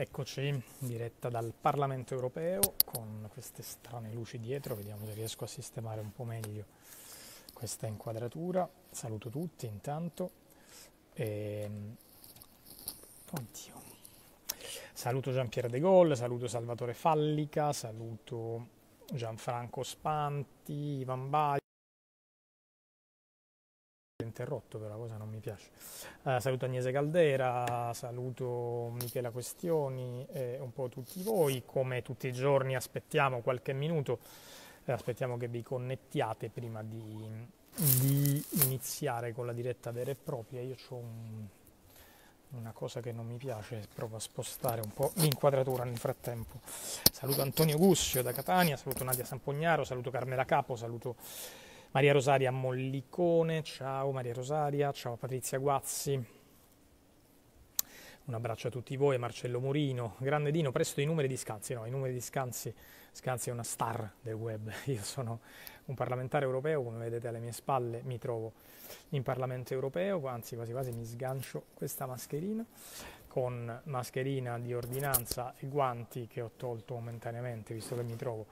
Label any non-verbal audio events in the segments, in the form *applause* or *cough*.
Eccoci diretta dal Parlamento europeo con queste strane luci dietro, vediamo se riesco a sistemare un po' meglio questa inquadratura. Saluto tutti intanto. E... Ehm, oddio. Saluto Giampiero De Gaulle, saluto Salvatore Fallica, saluto Gianfranco Spanti, Ivan Baglio interrotto, però la cosa non mi piace. Eh, saluto Agnese Caldera, saluto Michela Questioni e un po' tutti voi. Come tutti i giorni aspettiamo qualche minuto, eh, aspettiamo che vi connettiate prima di, di, iniziare con la diretta vera e propria. Io ho un, una cosa che non mi piace, provo a spostare un po' l'inquadratura nel frattempo. Saluto Antonio Gussio da Catania, saluto Nadia Sampognaro, saluto Carmela Capo, saluto... Maria Rosaria Mollicone, ciao Maria Rosaria, ciao Patrizia Guazzi. Un abbraccio a tutti voi, Marcello Murino. Grande Dino, presto i numeri di Scanzi. No, i numeri di Scanzi, Scanzi è una star del web. *laughs* Io sono un parlamentare europeo, come vedete alle mie spalle mi trovo in Parlamento europeo, anzi quasi quasi mi sgancio questa mascherina con mascherina di ordinanza e guanti che ho tolto momentaneamente visto che mi trovo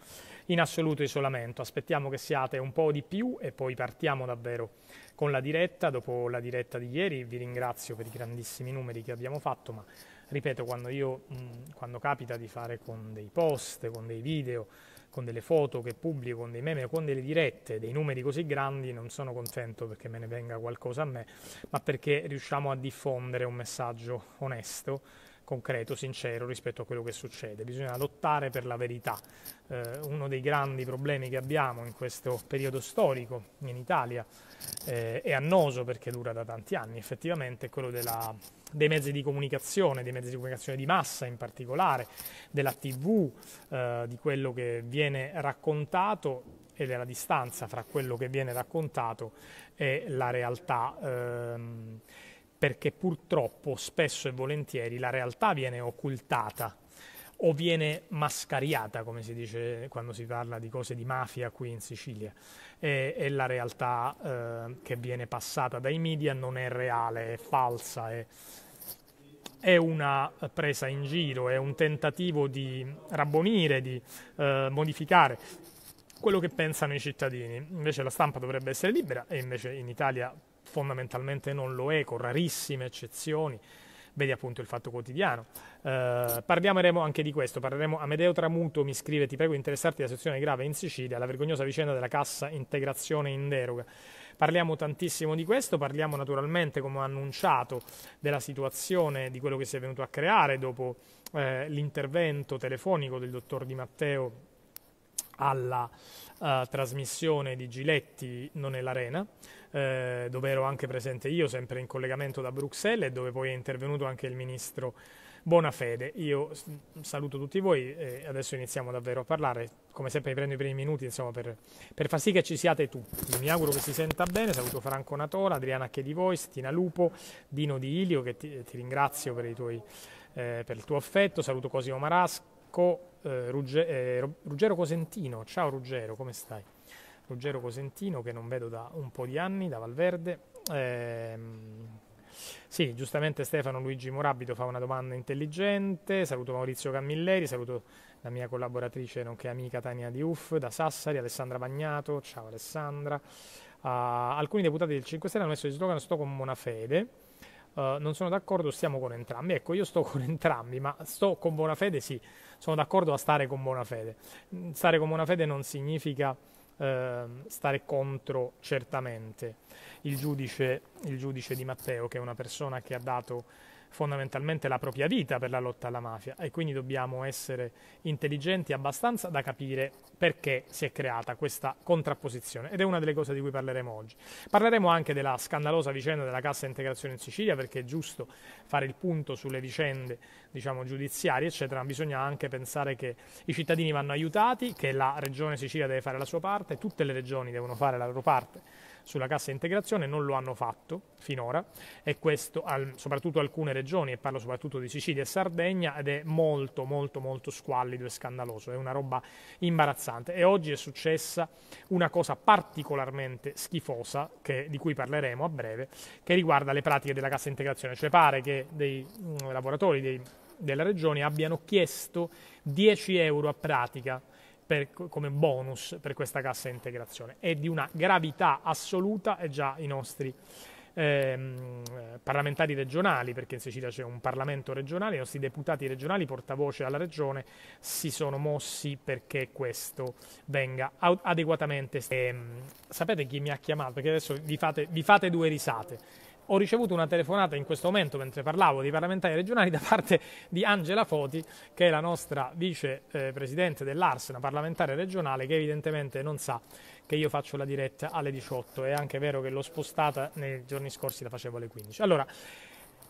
in assoluto isolamento. Aspettiamo che siate un po' di più e poi partiamo davvero con la diretta. Dopo la diretta di ieri vi ringrazio per i grandissimi numeri che abbiamo fatto, ma ripeto, quando, io, mh, quando capita di fare con dei post, con dei video, con delle foto che pubblico, con dei meme, con delle dirette, dei numeri così grandi, non sono contento perché me ne venga qualcosa a me, ma perché riusciamo a diffondere un messaggio onesto concreto, sincero rispetto a quello che succede. Bisogna lottare per la verità. Eh, uno dei grandi problemi che abbiamo in questo periodo storico in Italia eh, è annoso perché dura da tanti anni, effettivamente è quello della, dei mezzi di comunicazione, dei mezzi di comunicazione di massa in particolare, della TV, eh, di quello che viene raccontato e della distanza fra quello che viene raccontato e la realtà. Ehm, perché purtroppo spesso e volentieri la realtà viene occultata o viene mascariata, come si dice quando si parla di cose di mafia qui in Sicilia. E, e la realtà eh, che viene passata dai media non è reale, è falsa, è, è una presa in giro, è un tentativo di rabbonire, di eh, modificare quello che pensano i cittadini. Invece la stampa dovrebbe essere libera e invece in Italia fondamentalmente non lo è, con rarissime eccezioni. Vedi appunto il fatto quotidiano. Eh, parliamo anche di questo. Parleremo. Amedeo Tramuto mi scrive: Ti prego di interessarti alla situazione grave in Sicilia, la vergognosa vicenda della cassa integrazione in deroga. Parliamo tantissimo di questo, parliamo naturalmente, come ho annunciato, della situazione, di quello che si è venuto a creare dopo eh, l'intervento telefonico del dottor Di Matteo alla eh, trasmissione di Giletti Non è l'Arena. Eh, dove ero anche presente io, sempre in collegamento da Bruxelles e dove poi è intervenuto anche il ministro Bonafede. Io saluto tutti voi e adesso iniziamo davvero a parlare. Come sempre mi prendo i primi minuti insomma, per, per, far sì che ci siate tutti. Mi auguro che si senta bene. Saluto Franco Natola, Adriana Voice, Tina Lupo, Dino Di Ilio, che ti, ti ringrazio per, tuoi, eh, per, il tuo affetto. Saluto Cosimo Marasco, eh, eh, Ruggero Cosentino. Ciao Ruggero, come stai? Ruggero Cosentino che non vedo da un po' di anni, da Valverde. Eh, sì, giustamente Stefano Luigi Morabito fa una domanda intelligente, saluto Maurizio Camilleri, saluto la mia collaboratrice nonché amica Tania Di Uff da Sassari, Alessandra Bagnato, ciao Alessandra. Uh, alcuni deputati del 5 Stelle hanno messo di slogan sto con buona fede. Uh, non sono d'accordo, stiamo con entrambi. Ecco, io sto con entrambi, ma sto con buona fede sì, sono d'accordo a stare con buona fede. Stare con buona fede non significa Ehm, stare contro certamente il giudice, il giudice, di Matteo, che è una persona che ha dato fondamentalmente la propria vita per la lotta alla mafia e quindi dobbiamo essere intelligenti abbastanza da capire perché si è creata questa contrapposizione ed è una delle cose di cui parleremo oggi. Parleremo anche della scandalosa vicenda della cassa integrazione in Sicilia perché è giusto fare il punto sulle vicende diciamo, giudiziarie eccetera, ma bisogna anche pensare che i cittadini vanno aiutati, che la regione Sicilia deve fare la sua parte, tutte le regioni devono fare la loro parte sulla cassa integrazione, non lo hanno fatto finora e questo al, soprattutto alcune regioni, e parlo soprattutto di Sicilia e Sardegna, ed è molto molto molto squallido e scandaloso, è una roba imbarazzante e oggi è successa una cosa particolarmente schifosa che, di cui parleremo a breve, che riguarda le pratiche della cassa integrazione, cioè pare che dei mh, mm, lavoratori dei, della regione abbiano chiesto 10 euro a pratica per, come bonus per questa cassa integrazione. È di una gravità assoluta e già i nostri ehm, parlamentari regionali, perché in Sicilia c'è un Parlamento regionale, i nostri deputati regionali, portavoce alla regione, si sono mossi perché questo venga adeguatamente. Ehm, sapete chi mi ha chiamato? Perché adesso vi fate, vi fate due risate ho ricevuto una telefonata in questo momento mentre parlavo di parlamentari regionali da parte di Angela Foti, che è la nostra vicepresidente eh, dell'Ars, parlamentare regionale che evidentemente non sa che io faccio la diretta alle 18. È anche vero che l'ho spostata nei giorni scorsi, la facevo alle 15. Allora,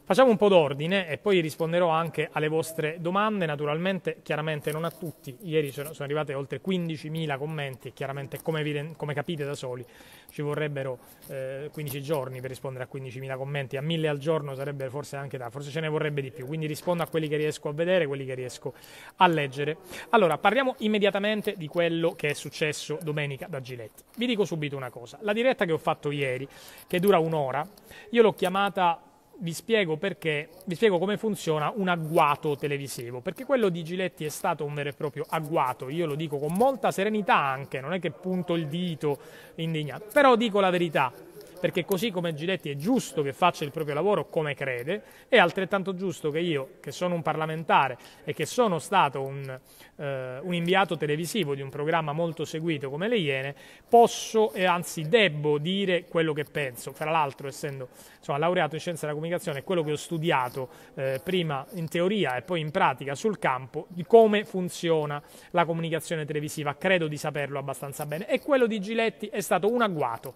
Facciamo un po' d'ordine e poi risponderò anche alle vostre domande, naturalmente, chiaramente non a tutti, ieri sono arrivate oltre 15.000 commenti, chiaramente come, vi, come, capite da soli ci vorrebbero eh, 15 giorni per rispondere a 15.000 commenti, a 1.000 al giorno sarebbe forse anche da, forse ce ne vorrebbe di più, quindi rispondo a quelli che riesco a vedere, quelli che riesco a leggere. Allora, parliamo immediatamente di quello che è successo domenica da Giletti. Vi dico subito una cosa, la diretta che ho fatto ieri, che dura un'ora, io l'ho chiamata vi spiego perché, vi spiego come funziona un agguato televisivo, perché quello di Giletti è stato un vero e proprio agguato, io lo dico con molta serenità anche, non è che punto il dito indignato, però dico la verità, perché così come Giletti è giusto che faccia il proprio lavoro come crede, è altrettanto giusto che io, che sono un parlamentare e che sono stato un, eh, un inviato televisivo di un programma molto seguito come Le Iene, posso e anzi debbo dire quello che penso. Fra l'altro, essendo insomma, laureato in scienza della comunicazione, quello che ho studiato eh, prima in teoria e poi in pratica sul campo, di come funziona la comunicazione televisiva, credo di saperlo abbastanza bene. E quello di Giletti è stato un agguato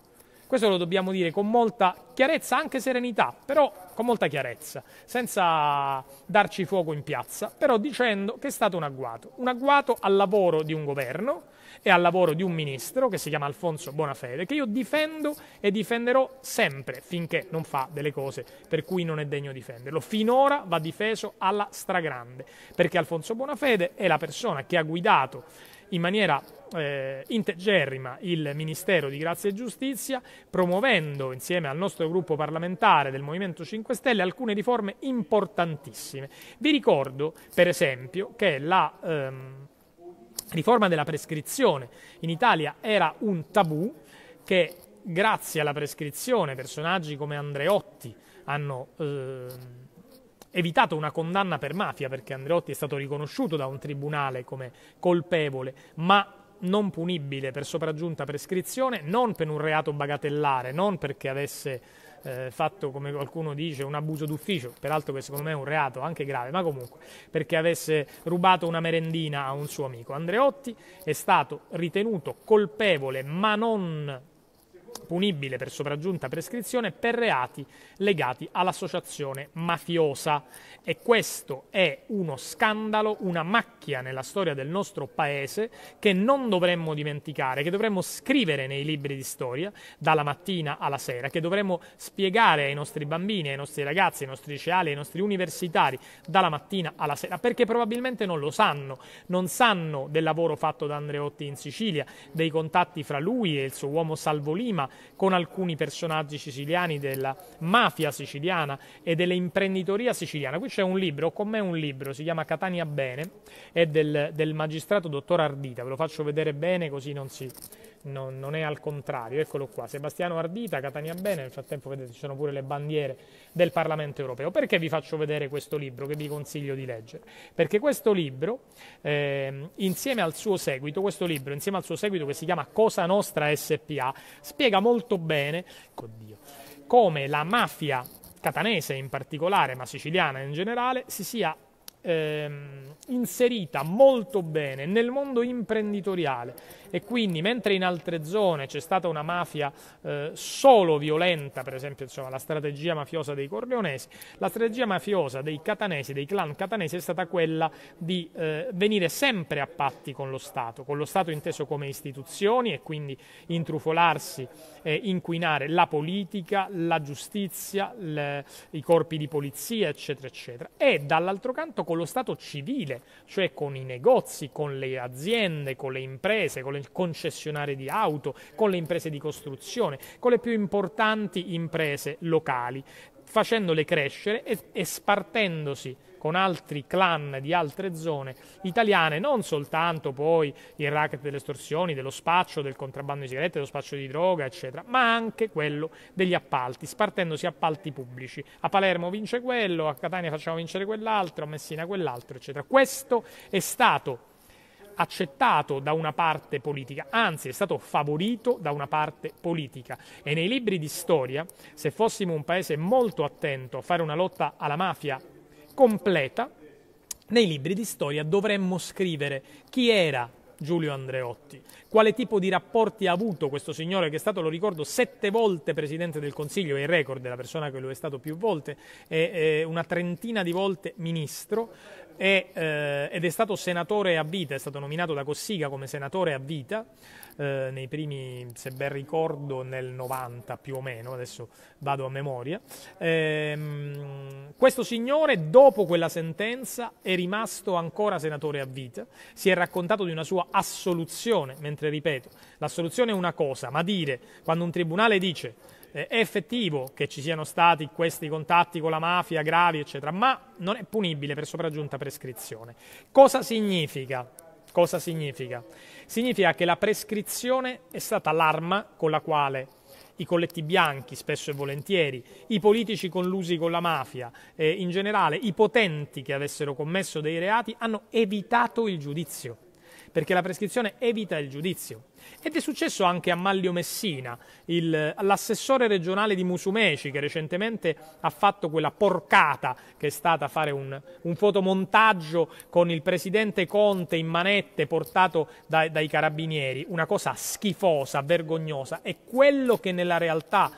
questo lo dobbiamo dire con molta chiarezza, anche serenità, però con molta chiarezza, senza darci fuoco in piazza, però dicendo che è stato un agguato. Un agguato al lavoro di un governo e al lavoro di un ministro che si chiama Alfonso Bonafede, che io difendo e difenderò sempre finché non fa delle cose per cui non è degno difenderlo. Finora va difeso alla stragrande, perché Alfonso Bonafede è la persona che ha guidato in maniera eh, integerrima il Ministero di Grazia e Giustizia, promuovendo insieme al nostro gruppo parlamentare del Movimento 5 Stelle alcune riforme importantissime. Vi ricordo, per esempio, che la... Ehm, riforma della prescrizione in Italia era un tabù che grazie alla prescrizione personaggi come Andreotti hanno eh, evitato una condanna per mafia perché Andreotti è stato riconosciuto da un tribunale come colpevole ma non punibile per sopraggiunta prescrizione, non per un reato bagatellare, non perché avesse eh, fatto, come qualcuno dice, un abuso d'ufficio, peraltro che secondo me è un reato anche grave, ma comunque perché avesse rubato una merendina a un suo amico. Andreotti è stato ritenuto colpevole ma non punibile per sopraggiunta prescrizione per reati legati all'associazione mafiosa. E questo è uno scandalo, una macchia nella storia del nostro paese che non dovremmo dimenticare, che dovremmo scrivere nei libri di storia dalla mattina alla sera, che dovremmo spiegare ai nostri bambini, ai nostri ragazzi, ai nostri liceali, ai nostri universitari dalla mattina alla sera, perché probabilmente non lo sanno, non sanno del lavoro fatto da Andreotti in Sicilia, dei contatti fra lui e il suo uomo Salvo Lima, problema con alcuni personaggi siciliani della mafia siciliana e dell'imprenditoria siciliana. Qui c'è un libro, ho con me un libro, si chiama Catania Bene, è del, del magistrato dottor Ardita, ve lo faccio vedere bene così non si non, non, è al contrario, eccolo qua, Sebastiano Ardita, Catania Bene, nel frattempo vedete ci sono pure le bandiere del Parlamento europeo. Perché vi faccio vedere questo libro che vi consiglio di leggere? Perché questo libro, eh, insieme al suo seguito, questo libro, insieme al suo seguito che si chiama Cosa Nostra SPA, spiega molto bene, oddio, come la mafia catanese in particolare, ma siciliana in generale, si sia ehm, inserita molto bene nel mondo imprenditoriale e quindi mentre in altre zone c'è stata una mafia eh, solo violenta, per esempio insomma, la strategia mafiosa dei corleonesi, la strategia mafiosa dei catanesi, dei clan catanesi è stata quella di eh, venire sempre a patti con lo Stato, con lo Stato inteso come istituzioni e quindi intrufolarsi e inquinare la politica, la giustizia, le, i corpi di polizia, eccetera, eccetera. E dall'altro canto con lo Stato civile, cioè con i negozi, con le aziende, con le imprese, con le concessionarie di auto, con le imprese di costruzione, con le più importanti imprese locali, facendole crescere e, e spartendosi con altri clan di altre zone italiane, non soltanto poi il racket delle estorsioni, dello spaccio, del contrabbando di sigarette, dello spaccio di droga, eccetera, ma anche quello degli appalti, spartendosi appalti pubblici. A Palermo vince quello, a Catania facciamo vincere quell'altro, a Messina quell'altro, eccetera. Questo è stato accettato da una parte politica, anzi è stato favorito da una parte politica. E nei libri di storia, se fossimo un paese molto attento a fare una lotta alla mafia completa, nei libri di storia dovremmo scrivere chi era Giulio Andreotti, quale tipo di rapporti ha avuto questo signore che è stato, lo ricordo, sette volte Presidente del Consiglio, è il record della persona che lo è stato più volte, e, e una trentina di volte Ministro, e, eh, ed è stato senatore a vita, è stato nominato da Cossiga come senatore a vita, eh, nei primi, se ben ricordo, nel 90 più o meno, adesso vado a memoria. Ehm, questo signore, dopo quella sentenza, è rimasto ancora senatore a vita, si è raccontato di una sua assoluzione, mentre ripeto, l'assoluzione è una cosa, ma dire quando un tribunale dice eh, è effettivo che ci siano stati questi contatti con la mafia gravi, eccetera, ma non è punibile per sopraggiunta prescrizione. Cosa significa? Cosa significa? Significa che la prescrizione è stata l'arma con la quale i colletti bianchi, spesso e volentieri, i politici collusi con la mafia, eh, in generale i potenti che avessero commesso dei reati, hanno evitato il giudizio, perché la prescrizione evita il giudizio. Ed è successo anche a Maglio Messina, l'assessore regionale di Musumeci che recentemente ha fatto quella porcata che è stata fare un, un fotomontaggio con il presidente Conte in manette portato da, dai carabinieri, una cosa schifosa, vergognosa, è quello che nella realtà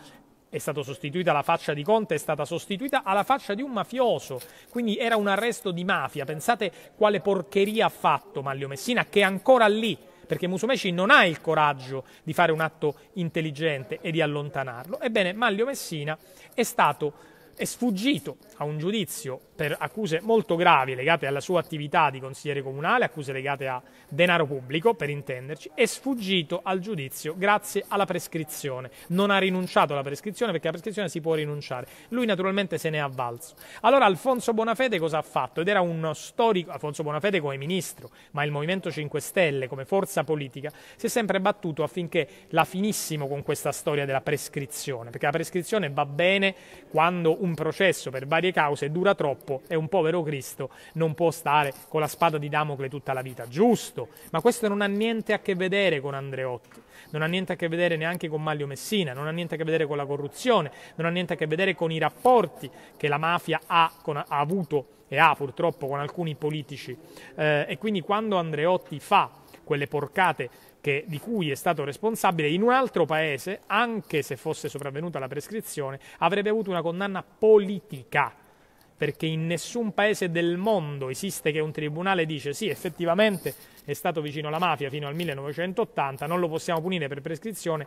è stata sostituita la faccia di Conte, è stata sostituita alla faccia di un mafioso, quindi era un arresto di mafia, pensate quale porcheria ha fatto Maglio Messina che è ancora lì perché Musumeci non ha il coraggio di fare un atto intelligente e di allontanarlo. Ebbene, Manlio Messina è stato è sfuggito a un giudizio per accuse molto gravi legate alla sua attività di consigliere comunale, accuse legate a denaro pubblico, per intenderci, è sfuggito al giudizio grazie alla prescrizione. Non ha rinunciato alla prescrizione perché la prescrizione si può rinunciare. Lui naturalmente se ne è avvalso. Allora Alfonso Bonafede cosa ha fatto? Ed era uno storico, Alfonso Bonafede come ministro, ma il Movimento 5 Stelle come forza politica si è sempre battuto affinché la finissimo con questa storia della prescrizione, perché la prescrizione va bene quando un un processo per varie cause dura troppo e un povero Cristo non può stare con la spada di Damocle tutta la vita. Giusto, ma questo non ha niente a che vedere con Andreotti, non ha niente a che vedere neanche con Maglio Messina, non ha niente a che vedere con la corruzione, non ha niente a che vedere con i rapporti che la mafia ha, con, ha avuto e ha purtroppo con alcuni politici. Eh, e quindi quando Andreotti fa quelle porcate che, di cui è stato responsabile in un altro paese, anche se fosse sopravvenuta la prescrizione, avrebbe avuto una condanna politica perché in nessun paese del mondo esiste che un tribunale dice sì, effettivamente è stato vicino alla mafia fino al 1980, non lo possiamo punire per prescrizione,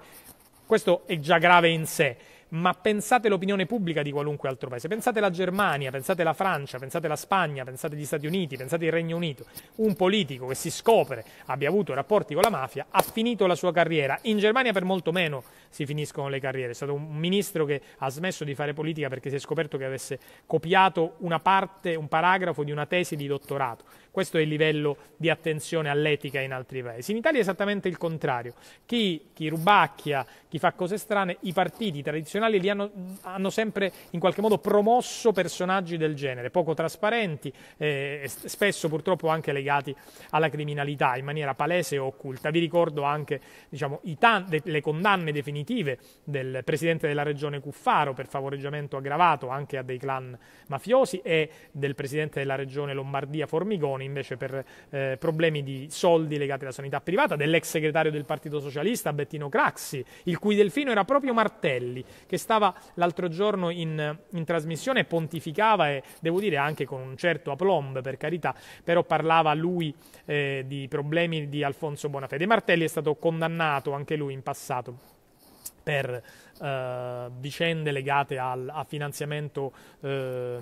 questo è già grave in sé, ma pensate l'opinione pubblica di qualunque altro paese. Pensate la Germania, pensate la Francia, pensate la Spagna, pensate gli Stati Uniti, pensate il Regno Unito. Un politico che si scopre abbia avuto rapporti con la mafia ha finito la sua carriera. In Germania per molto meno si finiscono le carriere. È stato un ministro che ha smesso di fare politica perché si è scoperto che avesse copiato una parte, un paragrafo di una tesi di dottorato. Questo è il livello di attenzione all'etica in altri paesi. In Italia è esattamente il contrario. Chi, chi rubacchia, chi fa cose strane, i partiti tradizionali internazionali li hanno, hanno, sempre in qualche modo promosso personaggi del genere, poco trasparenti, eh, spesso purtroppo anche legati alla criminalità in maniera palese e occulta. Vi ricordo anche diciamo, le condanne definitive del presidente della regione Cuffaro per favoreggiamento aggravato anche a dei clan mafiosi e del presidente della regione Lombardia Formigoni invece per eh, problemi di soldi legati alla sanità privata, dell'ex segretario del Partito Socialista Bettino Craxi, il cui delfino era proprio Martelli, che stava l'altro giorno in, in trasmissione pontificava e devo dire anche con un certo aplomb per carità, però parlava lui eh, di problemi di Alfonso Bonafede. Martelli è stato condannato anche lui in passato per eh, vicende legate al, a finanziamento eh,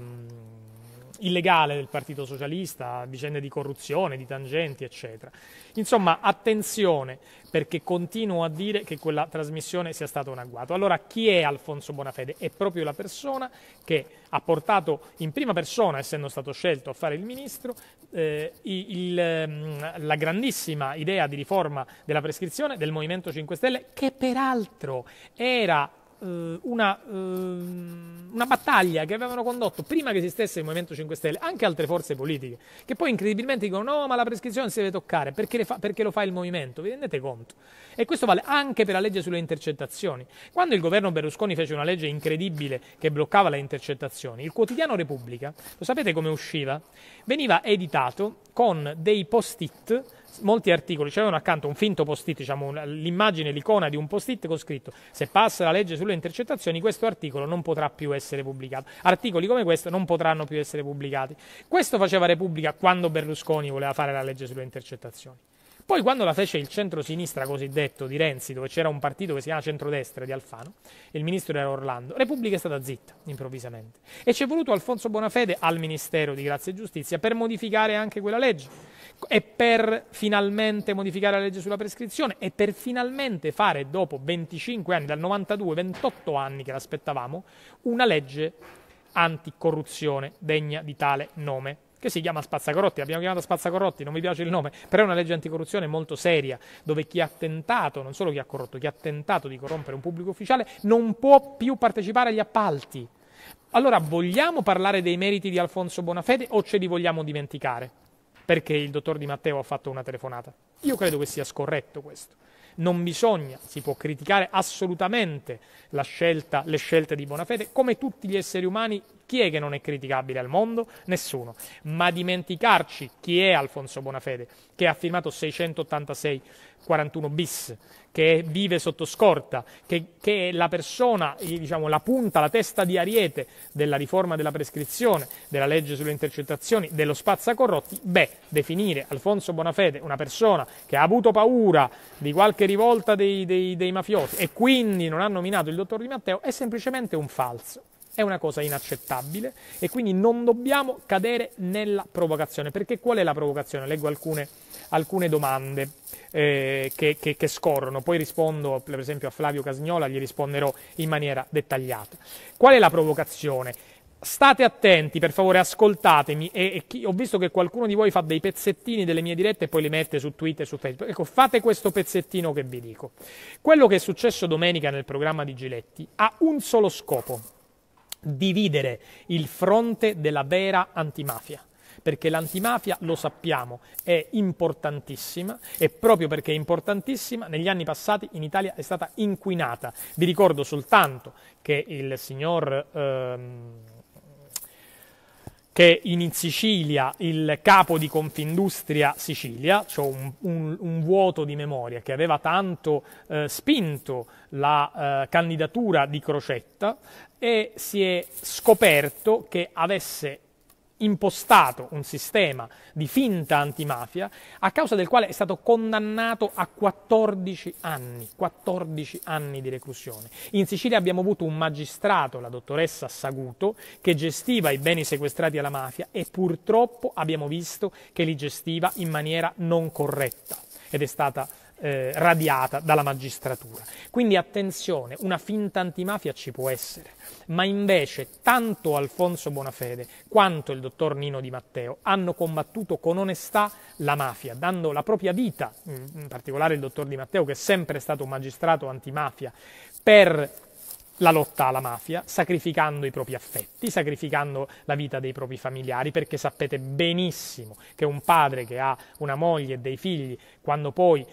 illegale del Partito Socialista, vicende di corruzione, di tangenti, eccetera. Insomma, attenzione, perché continuo a dire che quella trasmissione sia stata un agguato. Allora, chi è Alfonso Bonafede? È proprio la persona che ha portato in prima persona, essendo stato scelto a fare il ministro, eh, il, ehm, la grandissima idea di riforma della prescrizione del Movimento 5 Stelle, che peraltro era eh, una eh, una battaglia che avevano condotto prima che esistesse il Movimento 5 Stelle anche altre forze politiche, che poi incredibilmente dicono no, ma la prescrizione si deve toccare perché, fa, perché lo fa il Movimento, vi rendete conto? E questo vale anche per la legge sulle intercettazioni. Quando il governo Berlusconi fece una legge incredibile che bloccava le intercettazioni, il quotidiano Repubblica, lo sapete come usciva? Veniva editato con dei post-it molti articoli c'erano accanto un finto post-it, diciamo l'immagine, l'icona di un post-it con scritto se passa la legge sulle intercettazioni questo articolo non potrà più essere pubblicato. Articoli come questo non potranno più essere pubblicati. Questo faceva Repubblica quando Berlusconi voleva fare la legge sulle intercettazioni. Poi quando la fece il centro-sinistra cosiddetto di Renzi, dove c'era un partito che si chiama Centrodestra di Alfano, il ministro era Orlando, Repubblica è stata zitta improvvisamente. E ci è voluto Alfonso Bonafede al Ministero di Grazia e Giustizia per modificare anche quella legge e per finalmente modificare la legge sulla prescrizione e per finalmente fare dopo 25 anni, dal 92, 28 anni che l'aspettavamo, una legge anticorruzione degna di tale nome che si chiama Spazzacorrotti, l'abbiamo chiamata Spazzacorrotti, non mi piace il nome, però è una legge anticorruzione molto seria, dove chi ha tentato, non solo chi ha corrotto, chi ha tentato di corrompere un pubblico ufficiale non può più partecipare agli appalti. Allora, vogliamo parlare dei meriti di Alfonso Bonafede o ce li vogliamo dimenticare? perché il dottor Di Matteo ha fatto una telefonata. Io credo che sia scorretto questo. Non bisogna, si può criticare assolutamente scelta, le scelte di buona fede, come tutti gli esseri umani chi è che non è criticabile al mondo? Nessuno. Ma dimenticarci chi è Alfonso Bonafede, che ha firmato 686 41 bis, che vive sotto scorta, che, che è la persona, diciamo, la punta, la testa di ariete della riforma della prescrizione, della legge sulle intercettazioni, dello spazzacorrotti, beh, definire Alfonso Bonafede una persona che ha avuto paura di qualche rivolta dei, dei, dei mafiosi e quindi non ha nominato il dottor Di Matteo è semplicemente un falso. È una cosa inaccettabile e quindi non dobbiamo cadere nella provocazione. Perché qual è la provocazione? Leggo alcune, alcune domande eh, che, che, che, scorrono, poi rispondo per esempio a Flavio Casignola, gli risponderò in maniera dettagliata. Qual è la provocazione? State attenti, per favore, ascoltatemi. E, e chi, ho visto che qualcuno di voi fa dei pezzettini delle mie dirette e poi li mette su Twitter e su Facebook. Ecco, fate questo pezzettino che vi dico. Quello che è successo domenica nel programma di Giletti ha un solo scopo dividere il fronte della vera antimafia perché l'antimafia, lo sappiamo, è importantissima e proprio perché è importantissima negli anni passati in Italia è stata inquinata. Vi ricordo soltanto che il signor... Ehm che in Sicilia il capo di Confindustria Sicilia, cioè un, un, un vuoto di memoria che aveva tanto eh, spinto la eh, candidatura di Crocetta e si è scoperto che avesse impostato un sistema di finta antimafia a causa del quale è stato condannato a 14 anni, 14 anni di reclusione. In Sicilia abbiamo avuto un magistrato, la dottoressa Saguto, che gestiva i beni sequestrati alla mafia e purtroppo abbiamo visto che li gestiva in maniera non corretta ed è stata eh, radiata dalla magistratura. Quindi attenzione, una finta antimafia ci può essere, ma invece tanto Alfonso Bonafede quanto il dottor Nino Di Matteo hanno combattuto con onestà la mafia, dando la propria vita, in particolare il dottor Di Matteo che è sempre stato un magistrato antimafia, per la lotta alla mafia, sacrificando i propri affetti, sacrificando la vita dei propri familiari, perché sapete benissimo che un padre che ha una moglie e dei figli, quando poi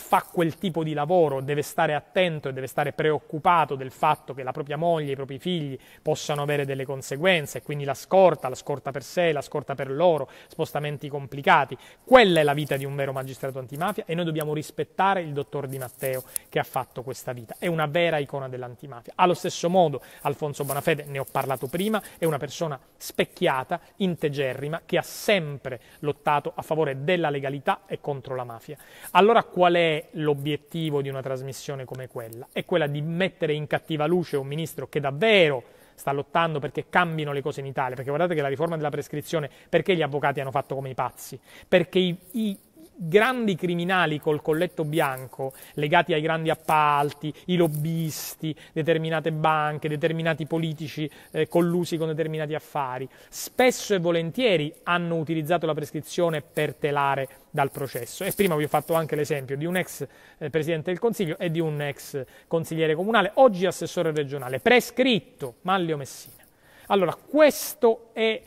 fa quel tipo di lavoro deve stare attento e deve stare preoccupato del fatto che la propria moglie, i propri figli possano avere delle conseguenze, e quindi la scorta, la scorta per sé, la scorta per loro, spostamenti complicati. Quella è la vita di un vero magistrato antimafia e noi dobbiamo rispettare il dottor Di Matteo che ha fatto questa vita. È una vera icona dell'antimafia. Allo stesso modo Alfonso Bonafede, ne ho parlato prima, è una persona specchiata, integerrima, che ha sempre lottato a favore della legalità e contro la mafia. Allora qual è l'obiettivo di una trasmissione come quella? È quella di mettere in cattiva luce un ministro che davvero sta lottando perché cambino le cose in Italia, perché guardate che la riforma della prescrizione, perché gli avvocati hanno fatto come i pazzi, perché i, i grandi criminali col colletto bianco, legati ai grandi appalti, i lobbisti, determinate banche, determinati politici eh, collusi con determinati affari, spesso e volentieri hanno utilizzato la prescrizione per telare dal processo. E prima vi ho fatto anche l'esempio di un ex eh, Presidente del Consiglio e di un ex consigliere comunale, oggi assessore regionale, prescritto Manlio Messina. Allora, questa è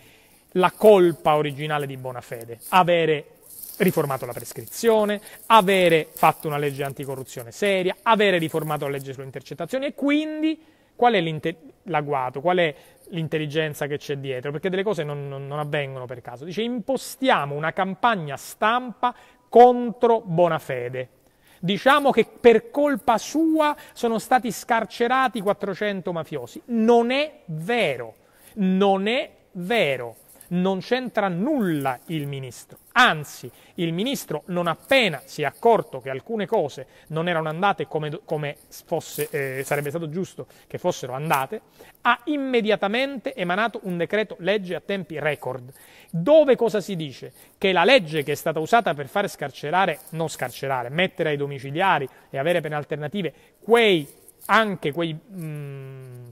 la colpa originale di Bonafede, avere riformato la prescrizione, avere fatto una legge anticorruzione seria, avere riformato la legge sulle intercettazioni e quindi qual è l'agguato, qual è l'intelligenza che c'è dietro, perché delle cose non, non, non avvengono per caso. Dice impostiamo una campagna stampa contro Bonafede, diciamo che per colpa sua sono stati scarcerati 400 mafiosi. Non è vero, non è vero non c'entra nulla il ministro. Anzi, il ministro non appena si è accorto che alcune cose non erano andate come, come fosse, eh, sarebbe stato giusto che fossero andate, ha immediatamente emanato un decreto legge a tempi record, dove cosa si dice? Che la legge che è stata usata per fare scarcerare, non scarcerare, mettere ai domiciliari e avere pene alternative quei, anche quei... Mh, mm,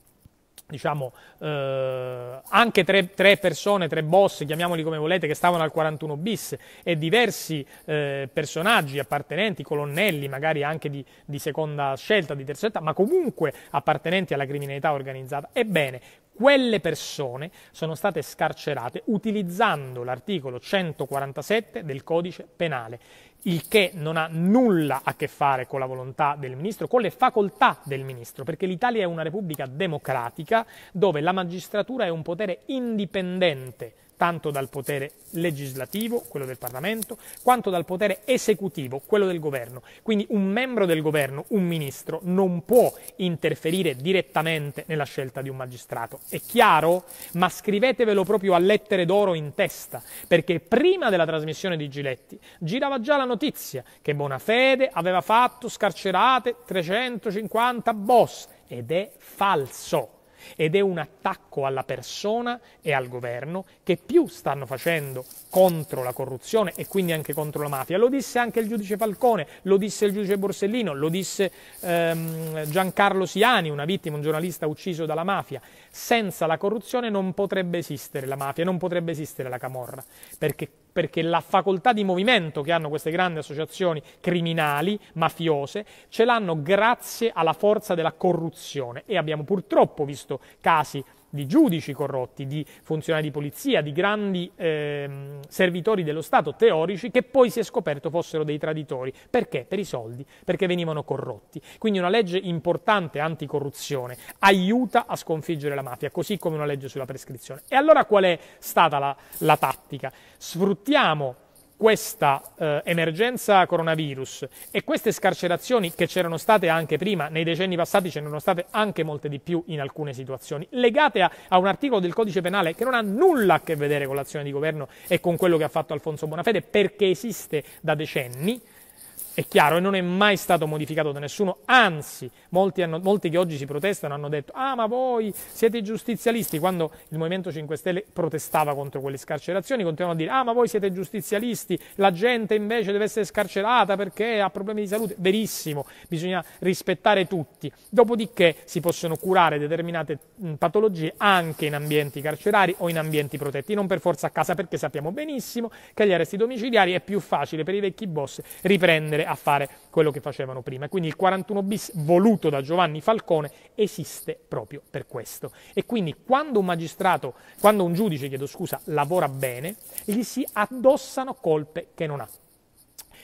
diciamo, eh, anche tre, tre, persone, tre boss, chiamiamoli come volete, che stavano al 41 bis e diversi eh, personaggi appartenenti, colonnelli magari anche di, di seconda scelta, di terza scelta, ma comunque appartenenti alla criminalità organizzata. Ebbene, quelle persone sono state scarcerate utilizzando l'articolo 147 del codice penale il che non ha nulla a che fare con la volontà del ministro, con le facoltà del ministro, perché l'Italia è una repubblica democratica dove la magistratura è un potere indipendente tanto dal potere legislativo, quello del Parlamento, quanto dal potere esecutivo, quello del governo. Quindi un membro del governo, un ministro, non può interferire direttamente nella scelta di un magistrato. È chiaro? Ma scrivetevelo proprio a lettere d'oro in testa, perché prima della trasmissione di Giletti girava già la notizia che Bonafede aveva fatto scarcerate 350 boss ed è falso ed è un attacco alla persona e al governo che più stanno facendo contro la corruzione e quindi anche contro la mafia. Lo disse anche il giudice Falcone, lo disse il giudice Borsellino, lo disse ehm, Giancarlo Siani, una vittima, un giornalista ucciso dalla mafia. Senza la corruzione non potrebbe esistere la mafia, non potrebbe esistere la camorra, perché perché la facoltà di movimento che hanno queste grandi associazioni criminali, mafiose, ce l'hanno grazie alla forza della corruzione e abbiamo purtroppo visto casi di giudici corrotti, di funzionari di polizia, di grandi eh, servitori dello Stato teorici che poi si è scoperto fossero dei traditori. Perché? Per i soldi, perché venivano corrotti. Quindi una legge importante anticorruzione aiuta a sconfiggere la mafia, così come una legge sulla prescrizione. E allora qual è stata la, la tattica? Sfruttiamo questa eh, emergenza coronavirus e queste scarcerazioni che c'erano state anche prima, nei decenni passati ce n'erano state anche molte di più in alcune situazioni, legate a, a, un articolo del codice penale che non ha nulla a che vedere con l'azione di governo e con quello che ha fatto Alfonso Bonafede perché esiste da decenni, è chiaro e non è mai stato modificato da nessuno, anzi molti, hanno, molti, che oggi si protestano hanno detto ah ma voi siete giustizialisti, quando il Movimento 5 Stelle protestava contro quelle scarcerazioni continuano a dire ah ma voi siete giustizialisti, la gente invece deve essere scarcerata perché ha problemi di salute, verissimo, bisogna rispettare tutti, dopodiché si possono curare determinate patologie anche in ambienti carcerari o in ambienti protetti, non per forza a casa perché sappiamo benissimo che agli arresti domiciliari è più facile per i vecchi boss riprendere procedere a fare quello che facevano prima. quindi il 41 bis voluto da Giovanni Falcone esiste proprio per questo. E quindi quando un magistrato, quando un giudice, chiedo scusa, lavora bene, gli si addossano colpe che non ha.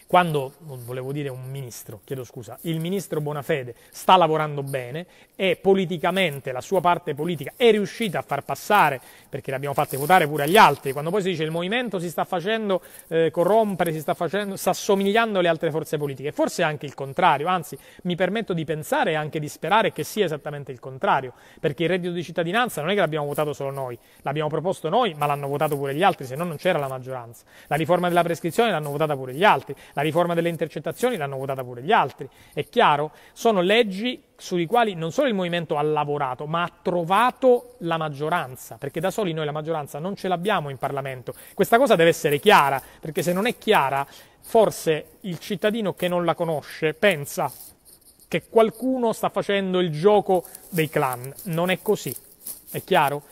Quando, volevo dire un ministro, chiedo scusa, il ministro Bonafede sta lavorando bene e politicamente la sua parte politica è riuscita a far passare, perché l'abbiamo fatta votare pure agli altri, quando poi si dice il movimento si sta facendo eh, corrompere, si sta, facendo, sta assomigliando alle altre forze politiche, forse anche il contrario, anzi mi permetto di pensare e anche di sperare che sia esattamente il contrario, perché il reddito di cittadinanza non è che l'abbiamo votato solo noi, l'abbiamo proposto noi ma l'hanno votato pure gli altri, se no non c'era la maggioranza. La riforma della prescrizione l'hanno votata pure gli altri la riforma delle intercettazioni l'hanno votata pure gli altri, è chiaro? Sono leggi sui quali non solo il movimento ha lavorato, ma ha trovato la maggioranza, perché da soli noi la maggioranza non ce l'abbiamo in Parlamento. Questa cosa deve essere chiara, perché se non è chiara, forse il cittadino che non la conosce pensa che qualcuno sta facendo il gioco dei clan. Non è così, è chiaro?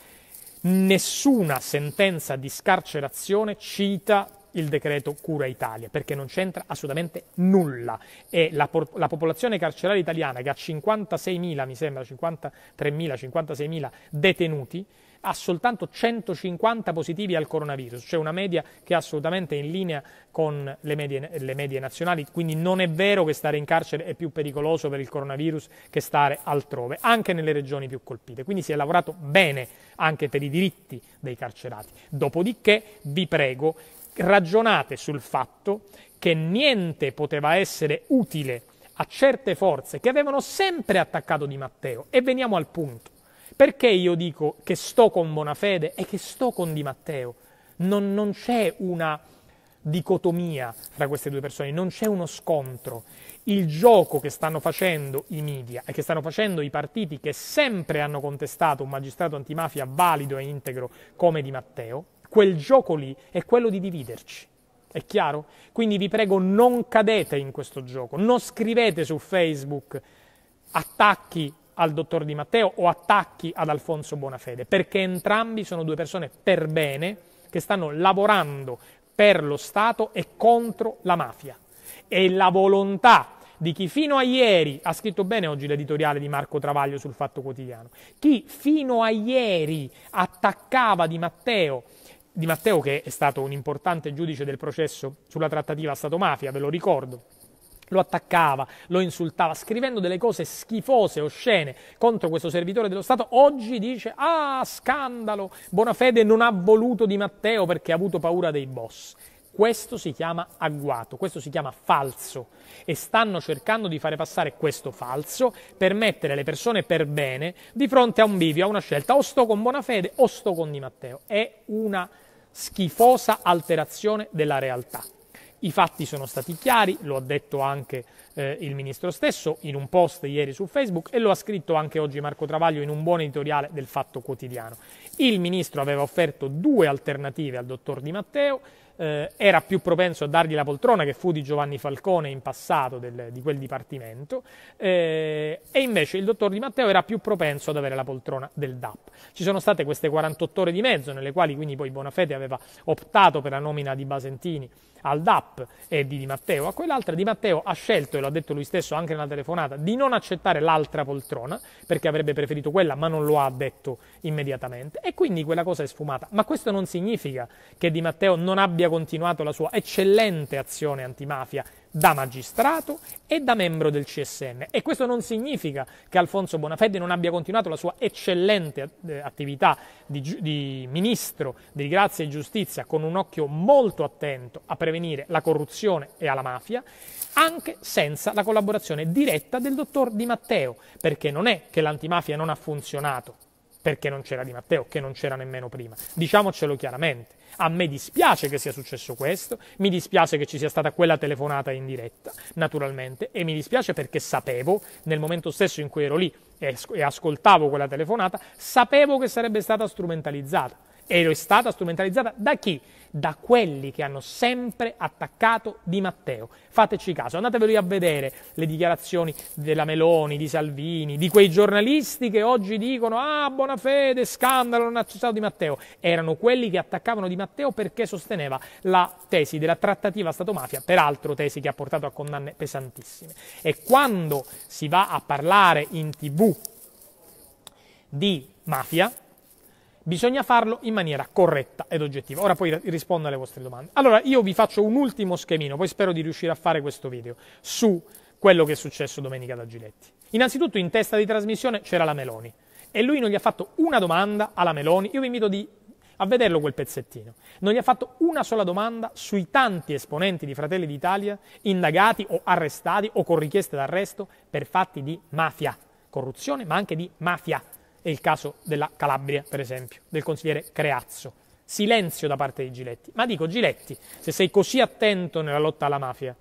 Nessuna sentenza di scarcerazione cita il decreto Cura Italia, perché non c'entra assolutamente nulla. E la, la, popolazione carceraria italiana, che ha 56.000, mi sembra, 53.000, 56.000 detenuti, ha soltanto 150 positivi al coronavirus, cioè una media che è assolutamente in linea con le medie, le medie, nazionali, quindi non è vero che stare in carcere è più pericoloso per il coronavirus che stare altrove, anche nelle regioni più colpite, quindi si è lavorato bene anche per i diritti dei carcerati. Dopodiché vi prego ragionate sul fatto che niente poteva essere utile a certe forze che avevano sempre attaccato Di Matteo. E veniamo al punto. Perché io dico che sto con Bonafede e che sto con Di Matteo? Non, non c'è una dicotomia tra queste due persone, non c'è uno scontro. Il gioco che stanno facendo i media e che stanno facendo i partiti che sempre hanno contestato un magistrato antimafia valido e integro come Di Matteo quel gioco lì è quello di dividerci. È chiaro? Quindi vi prego non cadete in questo gioco, non scrivete su Facebook attacchi al dottor Di Matteo o attacchi ad Alfonso Bonafede, perché entrambi sono due persone per bene che stanno lavorando per lo Stato e contro la mafia. E la volontà di chi fino a ieri, ha scritto bene oggi l'editoriale di Marco Travaglio sul Fatto Quotidiano, chi fino a ieri attaccava Di Matteo di Matteo, che è stato un importante giudice del processo sulla trattativa Stato-mafia, ve lo ricordo, lo attaccava, lo insultava, scrivendo delle cose schifose, oscene contro questo servitore dello Stato, oggi dice ah scandalo, Bonafede non ha voluto Di Matteo perché ha avuto paura dei boss. Questo si chiama agguato, questo si chiama falso e stanno cercando di fare passare questo falso per mettere le persone per bene di fronte a un bivio, a una scelta, o sto con Bonafede o sto con Di Matteo. È una schifosa alterazione della realtà. I fatti sono stati chiari, lo ha detto anche eh, il ministro stesso in un post ieri su Facebook e lo ha scritto anche oggi Marco Travaglio in un buon editoriale del Fatto Quotidiano. Il ministro aveva offerto due alternative al dottor Di Matteo, eh, era più propenso a dargli la poltrona che fu di Giovanni Falcone in passato del, di quel dipartimento eh, e invece il dottor Di Matteo era più propenso ad avere la poltrona del DAP. Ci sono state queste 48 ore di mezzo nelle quali quindi poi Bonafede aveva optato per la nomina di Basentini al DAP e di Di Matteo a quell'altra. Di Matteo ha scelto, e lo ha detto lui stesso anche nella telefonata, di non accettare l'altra poltrona perché avrebbe preferito quella, ma non lo ha detto immediatamente. E quindi quella cosa è sfumata. Ma questo non significa che Di Matteo non abbia continuato la sua eccellente azione antimafia da magistrato e da membro del CSM. E questo non significa che Alfonso Bonafede non abbia continuato la sua eccellente eh, attività di, di ministro di grazia e giustizia con un occhio molto attento a prevenire la corruzione e alla mafia, anche senza la collaborazione diretta del dottor Di Matteo, perché non è che l'antimafia non ha funzionato perché non c'era Di Matteo, che non c'era nemmeno prima. Diciamocelo chiaramente. A me dispiace che sia successo questo, mi dispiace che ci sia stata quella telefonata in diretta, naturalmente, e mi dispiace perché sapevo, nel momento stesso in cui ero lì e, ascoltavo quella telefonata, sapevo che sarebbe stata strumentalizzata. E è stata strumentalizzata da chi? da quelli che hanno sempre attaccato Di Matteo. Fateci caso, andateveli a vedere le dichiarazioni della Meloni, di Salvini, di quei giornalisti che oggi dicono ah buona fede, scandalo, non ha accettato Di Matteo. Erano quelli che attaccavano Di Matteo perché sosteneva la tesi della trattativa Stato-mafia, peraltro tesi che ha portato a condanne pesantissime. E quando si va a parlare in tv di mafia, Bisogna farlo in maniera corretta ed oggettiva. Ora poi rispondo alle vostre domande. Allora, io vi faccio un ultimo schemino, poi spero di riuscire a fare questo video, su quello che è successo domenica da Giletti. Innanzitutto in testa di trasmissione c'era la Meloni e lui non gli ha fatto una domanda alla Meloni. Io vi invito di, a vederlo quel pezzettino. Non gli ha fatto una sola domanda sui tanti esponenti di Fratelli d'Italia indagati o arrestati o con richieste d'arresto per fatti di mafia, corruzione, ma anche di mafia. È il caso della Calabria, per esempio, del consigliere Creazzo. Silenzio da parte di Giletti. Ma dico, Giletti, se sei così attento nella lotta alla mafia,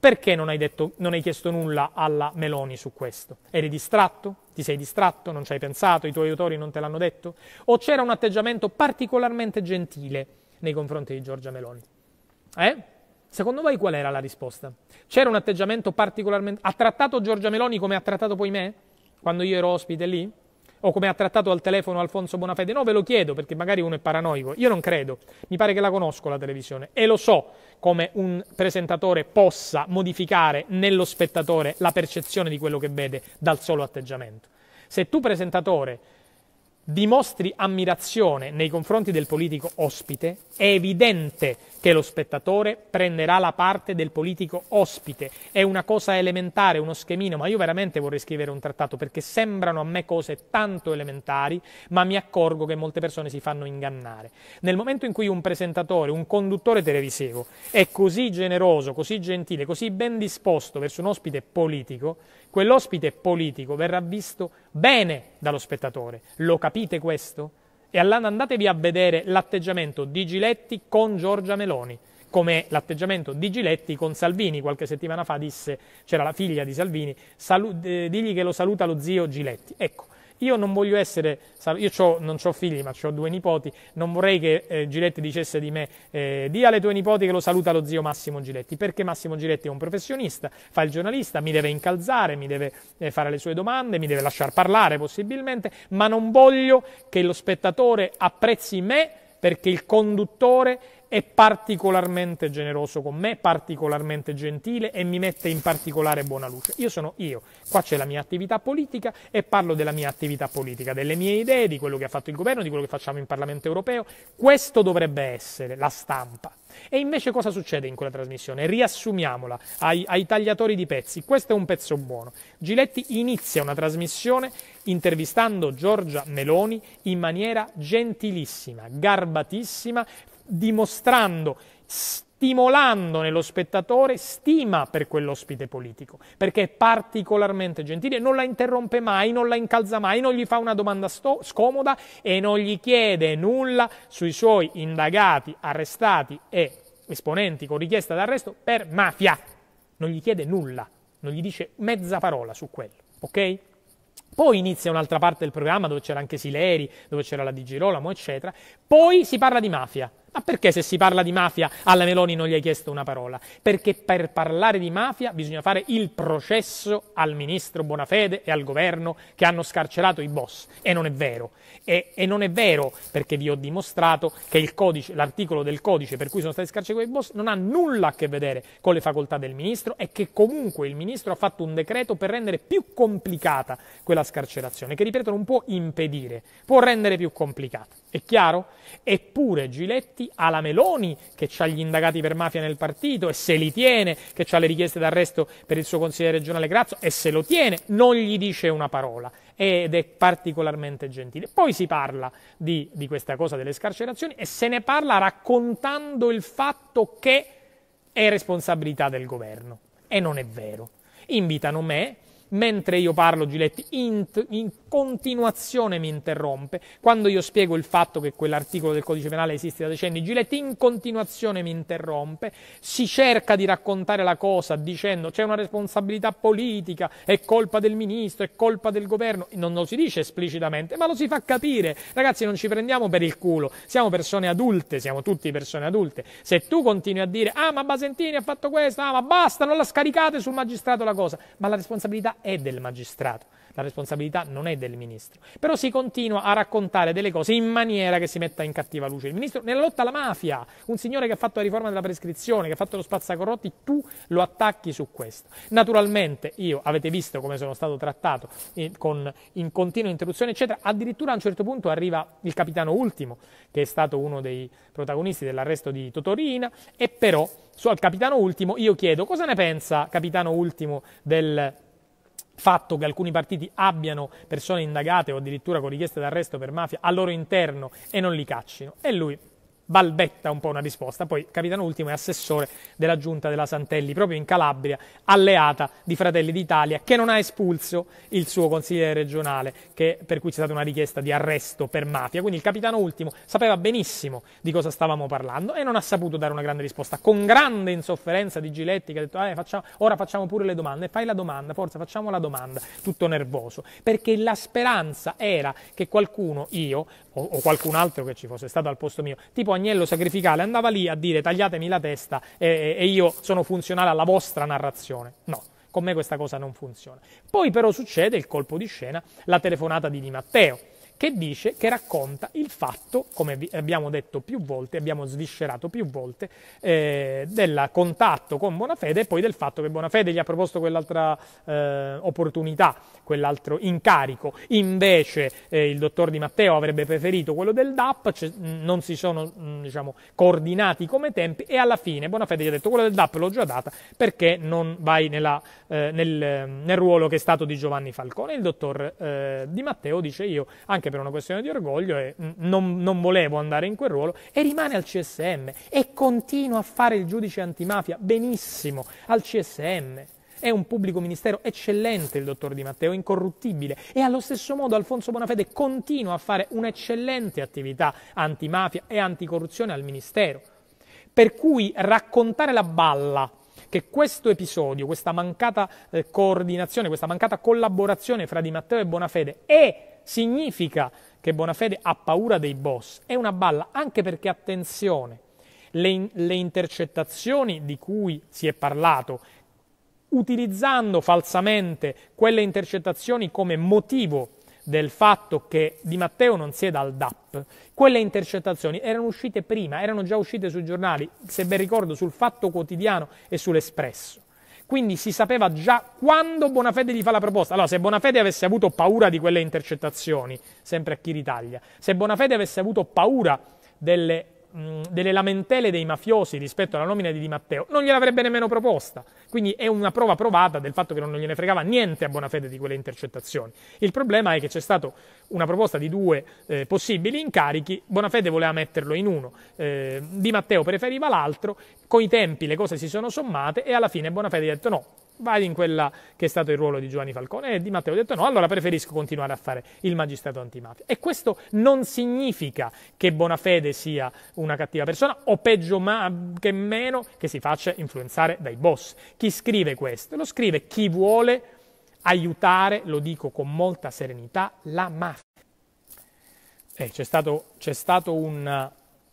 perché non hai, detto, non hai chiesto nulla alla Meloni su questo? Eri distratto? Ti sei distratto? Non ci hai pensato? I tuoi autori non te l'hanno detto? O c'era un atteggiamento particolarmente gentile nei confronti di Giorgia Meloni? Eh? Secondo voi qual era la risposta? C'era un atteggiamento particolarmente... Ha trattato Giorgia Meloni come ha trattato poi me? Quando io ero ospite lì? o come ha trattato al telefono Alfonso Bonafede. No, ve lo chiedo perché magari uno è paranoico. Io non credo. Mi pare che la conosco la televisione e lo so come un presentatore possa modificare nello spettatore la percezione di quello che vede dal solo atteggiamento. Se tu presentatore dimostri ammirazione nei confronti del politico ospite, è evidente che lo spettatore prenderà la parte del politico ospite. È una cosa elementare, uno schemino, ma io veramente vorrei scrivere un trattato perché sembrano a me cose tanto elementari, ma mi accorgo che molte persone si fanno ingannare. Nel momento in cui un presentatore, un conduttore televisivo è così generoso, così gentile, così ben disposto verso un ospite politico, Quell'ospite politico verrà visto bene dallo spettatore. Lo capite questo? E allora andatevi a vedere l'atteggiamento di Giletti con Giorgia Meloni, come l'atteggiamento di Giletti con Salvini. Qualche settimana fa disse, c'era la figlia di Salvini, eh, digli che lo saluta lo zio Giletti. Ecco, io non voglio essere, io ho, non ho figli, ma ho due nipoti, non vorrei che eh, Giletti dicesse di me, eh, dia alle tue nipoti che lo saluta lo zio Massimo Giletti, perché Massimo Giletti è un professionista, fa il giornalista, mi deve incalzare, mi deve eh, fare le sue domande, mi deve lasciar parlare possibilmente, ma non voglio che lo spettatore apprezzi me perché il conduttore è particolarmente generoso con me, particolarmente gentile e mi mette in particolare buona luce. Io sono io, qua c'è la mia attività politica e parlo della mia attività politica, delle mie idee, di quello che ha fatto il governo, di quello che facciamo in Parlamento europeo. Questo dovrebbe essere la stampa. E invece cosa succede in quella trasmissione? Riassumiamola ai, ai, tagliatori di pezzi. Questo è un pezzo buono. Giletti inizia una trasmissione intervistando Giorgia Meloni in maniera gentilissima, garbatissima, dimostrando, stimolando nello spettatore stima per quell'ospite politico, perché è particolarmente gentile, non la interrompe mai, non la incalza mai, non gli fa una domanda scomoda e non gli chiede nulla sui suoi indagati, arrestati e esponenti con richiesta d'arresto per mafia. Non gli chiede nulla, non gli dice mezza parola su quello, ok? Poi inizia un'altra parte del programma dove c'era anche Sileri, dove c'era la Di Girolamo, eccetera. Poi si parla di mafia. Ma perché se si parla di mafia alla Meloni non gli hai chiesto una parola? Perché per parlare di mafia bisogna fare il processo al ministro Bonafede e al governo che hanno scarcerato i boss. E non è vero. E, e non è vero perché vi ho dimostrato che l'articolo del codice per cui sono stati scarcerati quei boss non ha nulla a che vedere con le facoltà del ministro e che comunque il ministro ha fatto un decreto per rendere più complicata quella scarcerazione, che ripeto non può impedire, può rendere più complicata. È chiaro? Eppure Giletti indagati alla Meloni, che ha gli indagati per mafia nel partito e se li tiene, che ha le richieste d'arresto per il suo consigliere regionale Grazzo e se lo tiene, non gli dice una parola ed è particolarmente gentile. Poi si parla di, di questa cosa delle scarcerazioni e se ne parla raccontando il fatto che è responsabilità del governo. E non è vero. Invitano me mentre io parlo Giletti in, in, continuazione mi interrompe, quando io spiego il fatto che quell'articolo del codice penale esiste da decenni, Giletti in continuazione mi interrompe, si cerca di raccontare la cosa dicendo c'è una responsabilità politica, è colpa del ministro, è colpa del governo, non lo si dice esplicitamente, ma lo si fa capire, ragazzi non ci prendiamo per il culo, siamo persone adulte, siamo tutti persone adulte, se tu continui a dire ah ma Basentini ha fatto questo, ah ma basta, non la scaricate sul magistrato la cosa, ma la responsabilità è del magistrato, la responsabilità non è del ministro. Però si continua a raccontare delle cose in maniera che si metta in cattiva luce il ministro. Nella lotta alla mafia, un signore che ha fatto la riforma della prescrizione, che ha fatto lo spazzacorrotti, tu lo attacchi su questo. Naturalmente, io avete visto come sono stato trattato in, eh, con, in continua interruzione, eccetera. Addirittura a un certo punto arriva il capitano Ultimo, che è stato uno dei protagonisti dell'arresto di Totorina, e però su al capitano Ultimo io chiedo cosa ne pensa capitano Ultimo del fatto che alcuni partiti abbiano persone indagate o addirittura con richieste d'arresto per mafia al loro interno e non li caccino. E lui balbetta un po' una risposta. Poi Capitano Ultimo è assessore della giunta della Santelli, proprio in Calabria, alleata di Fratelli d'Italia, che non ha espulso il suo consigliere regionale, che, per cui c'è stata una richiesta di arresto per mafia. Quindi il Capitano Ultimo sapeva benissimo di cosa stavamo parlando e non ha saputo dare una grande risposta, con grande insofferenza di Giletti che ha detto ah, eh, facciamo, ora facciamo pure le domande, fai la domanda, forza facciamo la domanda, tutto nervoso, perché la speranza era che qualcuno, io o, o qualcun altro che ci fosse stato al posto mio, tipo agnello sacrificale andava lì a dire tagliatemi la testa e, e io sono funzionale alla vostra narrazione. No, con me questa cosa non funziona. Poi però succede il colpo di scena, la telefonata di Di Matteo che dice, che racconta il fatto, come abbiamo detto più volte, abbiamo sviscerato più volte, eh, del contatto con Bonafede e poi del fatto che Bonafede gli ha proposto quell'altra eh, opportunità, quell'altro incarico. Invece eh, il dottor Di Matteo avrebbe preferito quello del DAP, cioè, non si sono mh, diciamo, coordinati come tempi e alla fine Bonafede gli ha detto quello del DAP l'ho già data perché non vai nella, eh, nel, nel, ruolo che è stato di Giovanni Falcone. Il dottor eh, Di Matteo dice io anche per una questione di orgoglio e mm, non, non, volevo andare in quel ruolo e rimane al CSM e continua a fare il giudice antimafia benissimo al CSM. È un pubblico ministero eccellente il dottor Di Matteo, incorruttibile e allo stesso modo Alfonso Bonafede continua a fare un'eccellente attività antimafia e anticorruzione al ministero. Per cui raccontare la balla che questo episodio, questa mancata eh, coordinazione, questa mancata collaborazione fra Di Matteo e Bonafede è significa che Bonafede ha paura dei boss, è una balla, anche perché attenzione, le, in, le intercettazioni di cui si è parlato, utilizzando falsamente quelle intercettazioni come motivo del fatto che Di Matteo non sieda al DAP, quelle intercettazioni erano uscite prima, erano già uscite sui giornali, se ben ricordo, sul Fatto Quotidiano e sull'Espresso. Quindi si sapeva già quando Bonafede gli fa la proposta. Allora, se Bonafede avesse avuto paura di quelle intercettazioni, sempre a chi ritaglia, se Bonafede avesse avuto paura delle Mm, delle lamentele dei mafiosi rispetto alla nomina di Di Matteo, non gliel'avrebbe nemmeno proposta. Quindi è una prova provata del fatto che non gliene fregava niente a buona fede di quelle intercettazioni. Il problema è che c'è stata una proposta di due eh, possibili incarichi, Bonafede voleva metterlo in uno, eh, Di Matteo preferiva l'altro, con i tempi le cose si sono sommate e alla fine Bonafede ha detto no, vai in quella che è stato il ruolo di Giovanni Falcone e Di Matteo ho detto no, allora preferisco continuare a fare il magistrato antimafia. E questo non significa che Bonafede sia una cattiva persona o peggio che meno che si faccia influenzare dai boss. Chi scrive questo? Lo scrive chi vuole aiutare, lo dico con molta serenità, la mafia. Eh, c'è stata una,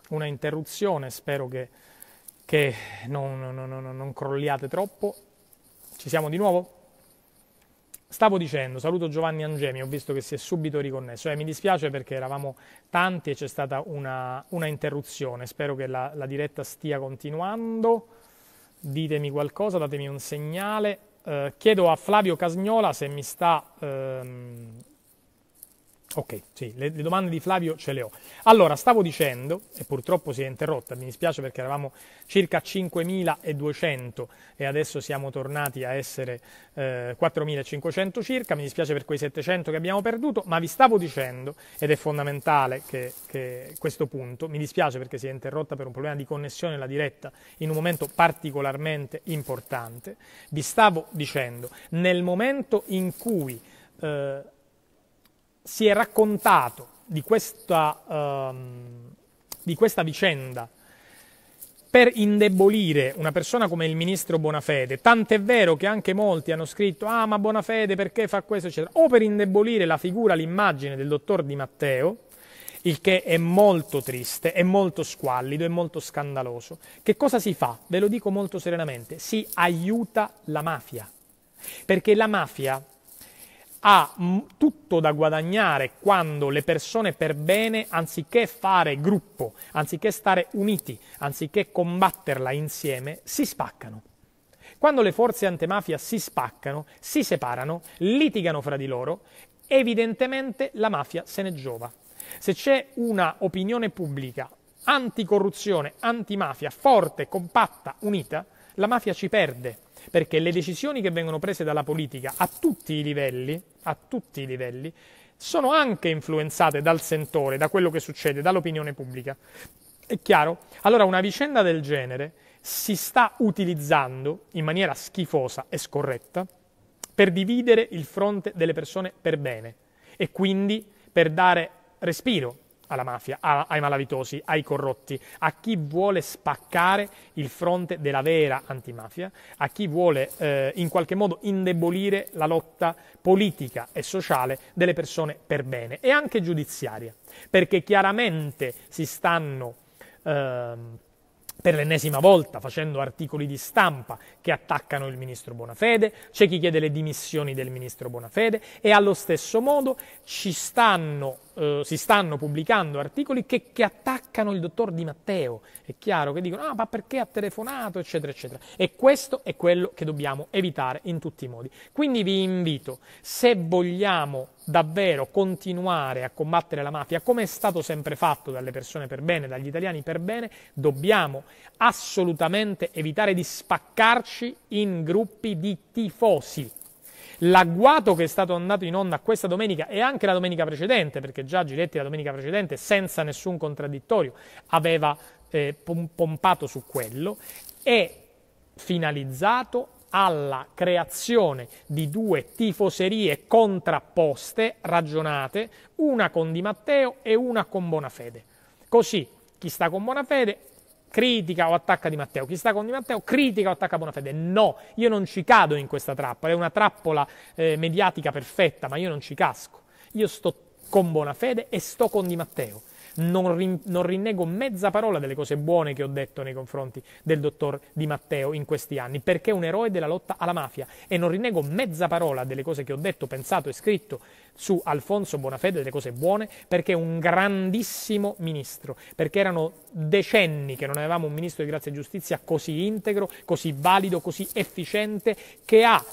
una, interruzione, spero che, che non, non, non, non crolliate troppo. Ci siamo di nuovo? Stavo dicendo, saluto Giovanni Angemi, ho visto che si è subito riconnesso. Eh, mi dispiace perché eravamo tanti e c'è stata una, una interruzione. Spero che la, la, diretta stia continuando. Ditemi qualcosa, datemi un segnale. Eh, chiedo a Flavio Casgnola se mi sta ehm, Ok, sì, le, le, domande di Flavio ce le ho. Allora, stavo dicendo, e purtroppo si è interrotta, mi dispiace perché eravamo circa 5.200 e adesso siamo tornati a essere eh, 4.500 circa, mi dispiace per quei 700 che abbiamo perduto, ma vi stavo dicendo, ed è fondamentale che, che questo punto, mi dispiace perché si è interrotta per un problema di connessione alla diretta in un momento particolarmente importante, vi stavo dicendo, nel momento in cui... Eh, si è raccontato di questa, um, di questa vicenda per indebolire una persona come il ministro Bonafede, tant'è vero che anche molti hanno scritto ah ma Bonafede perché fa questo eccetera, o per indebolire la figura, l'immagine del dottor Di Matteo, il che è molto triste, è molto squallido, è molto scandaloso. Che cosa si fa? Ve lo dico molto serenamente, si aiuta la mafia, perché la mafia ha tutto da guadagnare quando le persone per bene, anziché fare gruppo, anziché stare uniti, anziché combatterla insieme, si spaccano. Quando le forze antimafia si spaccano, si separano, litigano fra di loro, evidentemente la mafia se ne giova. Se c'è una opinione pubblica anticorruzione, antimafia, forte, compatta, unita, la mafia ci perde perché le decisioni che vengono prese dalla politica a tutti i livelli, tutti i livelli sono anche influenzate dal sentore, da quello che succede, dall'opinione pubblica. È chiaro? Allora una vicenda del genere si sta utilizzando in maniera schifosa e scorretta per dividere il fronte delle persone per bene e quindi per dare respiro alla mafia, a, ai malavitosi, ai corrotti, a chi vuole spaccare il fronte della vera antimafia, a chi vuole eh, in qualche modo indebolire la lotta politica e sociale delle persone per bene e anche giudiziaria, perché chiaramente si stanno eh, per l'ennesima volta facendo articoli di stampa che attaccano il ministro Bonafede, c'è chi chiede le dimissioni del ministro Bonafede e allo stesso modo ci stanno eh, si stanno pubblicando articoli che, che, attaccano il dottor Di Matteo, è chiaro, che dicono ah ma perché ha telefonato, eccetera, eccetera. E questo è quello che dobbiamo evitare in tutti i modi. Quindi vi invito, se vogliamo davvero continuare a combattere la mafia come è stato sempre fatto dalle persone per bene, dagli italiani per bene, dobbiamo assolutamente evitare di spaccarci in gruppi di tifosi l'agguato che è stato andato in onda questa domenica e anche la domenica precedente, perché già Giletti la domenica precedente, senza nessun contraddittorio, aveva eh, pompato su quello, è finalizzato alla creazione di due tifoserie contrapposte, ragionate, una con Di Matteo e una con Bonafede. Così chi sta con Bonafede critica o attacca Di Matteo, chi sta con Di Matteo critica o attacca Bonafede. No, io non ci cado in questa trappola, è una trappola eh, mediatica perfetta, ma io non ci casco. Io sto con Bonafede e sto con Di Matteo non, rin- non, rinnego mezza parola delle cose buone che ho detto nei confronti del dottor Di Matteo in questi anni, perché è un eroe della lotta alla mafia e non rinnego mezza parola delle cose che ho detto, pensato e scritto su Alfonso Bonafede, delle cose buone, perché è un grandissimo ministro, perché erano decenni che non avevamo un ministro di grazia e giustizia così integro, così valido, così efficiente, che ha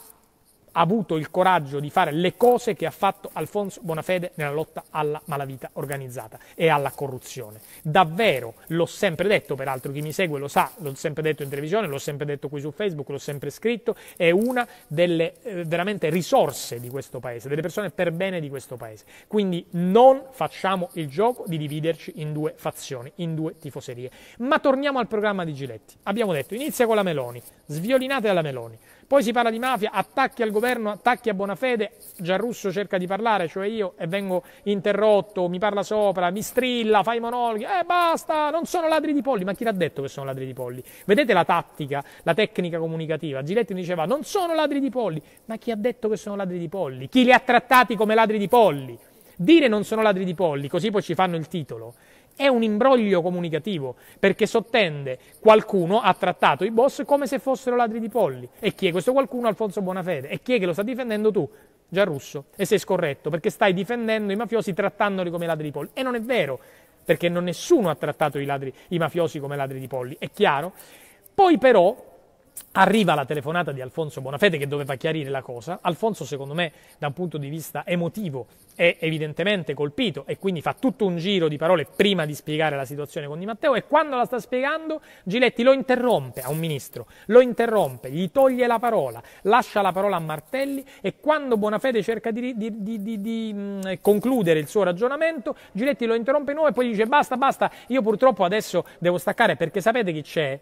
avuto il coraggio di fare le cose che ha fatto Alfonso Bonafede nella lotta alla malavita organizzata e alla corruzione. Davvero, l'ho sempre detto, peraltro chi mi segue lo sa, l'ho sempre detto in televisione, l'ho sempre detto qui su Facebook, l'ho sempre scritto, è una delle eh, veramente risorse di questo Paese, delle persone per bene di questo Paese. Quindi non facciamo il gioco di dividerci in due fazioni, in due tifoserie. Ma torniamo al programma di Giletti. Abbiamo detto, inizia con la Meloni, sviolinate dalla Meloni. Poi si parla di mafia, attacchi al governo, attacchi a Bonafede, Giarrusso cerca di parlare, cioè io, e vengo interrotto, mi parla sopra, mi strilla, fai i monologhi, eh basta, non sono ladri di polli, ma chi l'ha detto che sono ladri di polli? Vedete la tattica, la tecnica comunicativa, Giletti diceva non sono ladri di polli, ma chi ha detto che sono ladri di polli? Chi li ha trattati come ladri di polli? Dire non sono ladri di polli, così poi ci fanno il titolo, è un imbroglio comunicativo perché sottende qualcuno ha trattato i boss come se fossero ladri di polli. E chi è questo qualcuno? Alfonso Bonafede. E chi è che lo sta difendendo tu? Gianrusso. E sei scorretto perché stai difendendo i mafiosi trattandoli come ladri di polli. E non è vero perché non nessuno ha trattato i, ladri, i mafiosi come ladri di polli. È chiaro? Poi però Arriva la telefonata di Alfonso Bonafede che doveva chiarire la cosa. Alfonso, secondo me, da un punto di vista emotivo, è evidentemente colpito e quindi fa tutto un giro di parole prima di spiegare la situazione con Di Matteo. E quando la sta spiegando, Giletti lo interrompe a un ministro, lo interrompe, gli toglie la parola, lascia la parola a Martelli. E quando Bonafede cerca di, di, di, di mh, mm, concludere il suo ragionamento, Giletti lo interrompe di nuovo e poi gli dice: Basta, basta, io purtroppo adesso devo staccare perché sapete chi c'è?